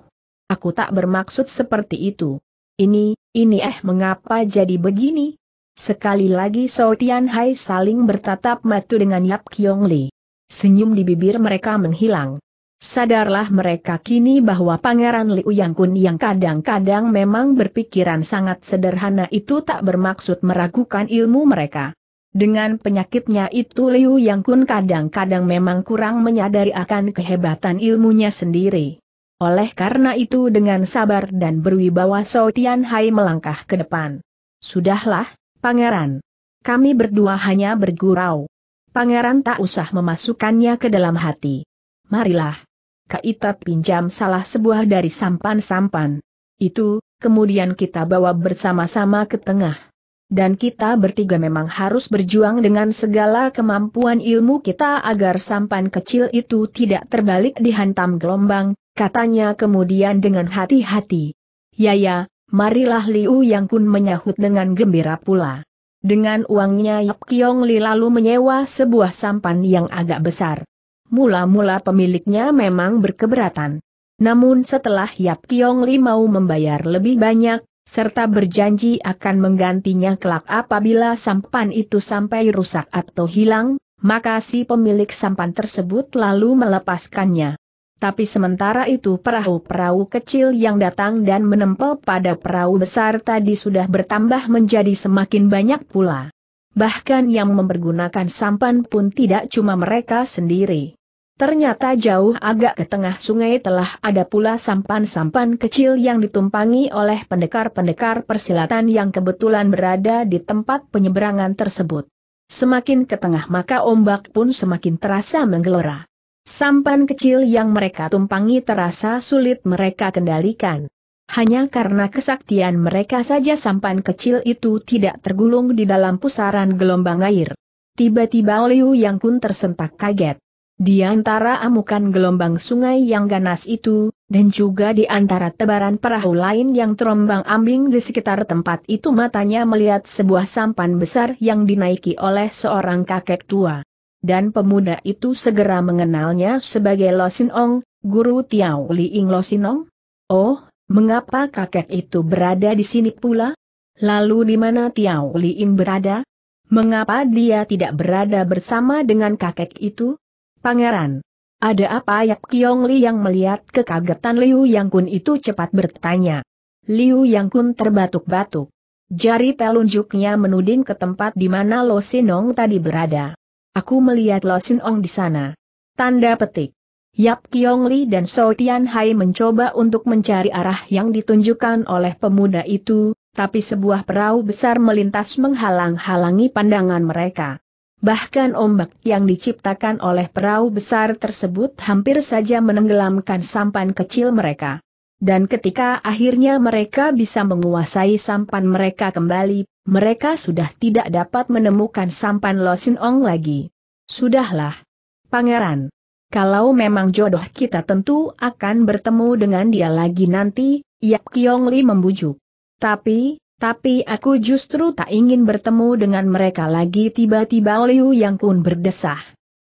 Speaker 1: Aku tak bermaksud seperti itu. Ini, ini eh mengapa jadi begini? Sekali lagi So Tian Hai saling bertatap mata dengan Yap Kiong Li. Senyum di bibir mereka menghilang. Sadarlah mereka kini bahwa Pangeran Liu Yang Kun yang kadang-kadang memang berpikiran sangat sederhana itu tak bermaksud meragukan ilmu mereka. Dengan penyakitnya itu Liu Yang Kun kadang-kadang memang kurang menyadari akan kehebatan ilmunya sendiri. Oleh karena itu dengan sabar dan berwibawa Sao Tian Hai melangkah ke depan. Sudahlah, pangeran. Kami berdua hanya bergurau. Pangeran tak usah memasukkannya ke dalam hati. Marilah. Kaita pinjam salah sebuah dari sampan-sampan. Itu, kemudian kita bawa bersama-sama ke tengah. Dan kita bertiga memang harus berjuang dengan segala kemampuan ilmu kita agar sampan kecil itu tidak terbalik dihantam gelombang, katanya kemudian dengan hati-hati. Ya ya, marilah Liu Yang Kun menyahut dengan gembira pula. Dengan uangnya Yap Kiong Li lalu menyewa sebuah sampan yang agak besar. Mula-mula pemiliknya memang berkeberatan. Namun setelah Yap Kiong Li mau membayar lebih banyak, serta berjanji akan menggantinya kelak apabila sampan itu sampai rusak atau hilang, maka si pemilik sampan tersebut lalu melepaskannya. Tapi sementara itu perahu-perahu kecil yang datang dan menempel pada perahu besar tadi sudah bertambah menjadi semakin banyak pula. Bahkan yang mempergunakan sampan pun tidak cuma mereka sendiri. Ternyata jauh agak ke tengah sungai telah ada pula sampan-sampan kecil yang ditumpangi oleh pendekar-pendekar persilatan yang kebetulan berada di tempat penyeberangan tersebut. Semakin ke tengah maka ombak pun semakin terasa menggelora. Sampan kecil yang mereka tumpangi terasa sulit mereka kendalikan. Hanya karena kesaktian mereka saja sampan kecil itu tidak tergulung di dalam pusaran gelombang air. Tiba-tiba Liu Yang Kun tersentak kaget. Di antara amukan gelombang sungai yang ganas itu, dan juga di antara tebaran perahu lain yang terombang ambing di sekitar tempat itu matanya melihat sebuah sampan besar yang dinaiki oleh seorang kakek tua. Dan pemuda itu segera mengenalnya sebagai Losinong, guru Tiao Liing Losinong. Oh, mengapa kakek itu berada di sini pula? Lalu di mana Tiao Liing berada? Mengapa dia tidak berada bersama dengan kakek itu? Pangeran. Ada apa Yap Kiong Li yang melihat kekagetan Liu Yang Kun itu cepat bertanya. Liu Yang Kun terbatuk-batuk. Jari telunjuknya menuding ke tempat di mana Lo Sinong tadi berada. Aku melihat Lo Sinong di sana. Tanda petik. Yap Kiong Li dan So Tian Hai mencoba untuk mencari arah yang ditunjukkan oleh pemuda itu, tapi sebuah perahu besar melintas menghalang-halangi pandangan mereka bahkan ombak yang diciptakan oleh perahu besar tersebut hampir saja menenggelamkan sampan kecil mereka. Dan ketika akhirnya mereka bisa menguasai sampan mereka kembali, mereka sudah tidak dapat menemukan sampan Losin Ong lagi. Sudahlah. Pangeran. Kalau memang jodoh kita tentu akan bertemu dengan dia lagi nanti, Yap Kiong Li membujuk. Tapi, tapi aku justru tak ingin bertemu dengan mereka lagi tiba-tiba Liu Yang Kun berdesah.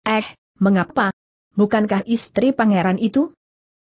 Speaker 1: Eh, mengapa? Bukankah istri pangeran itu?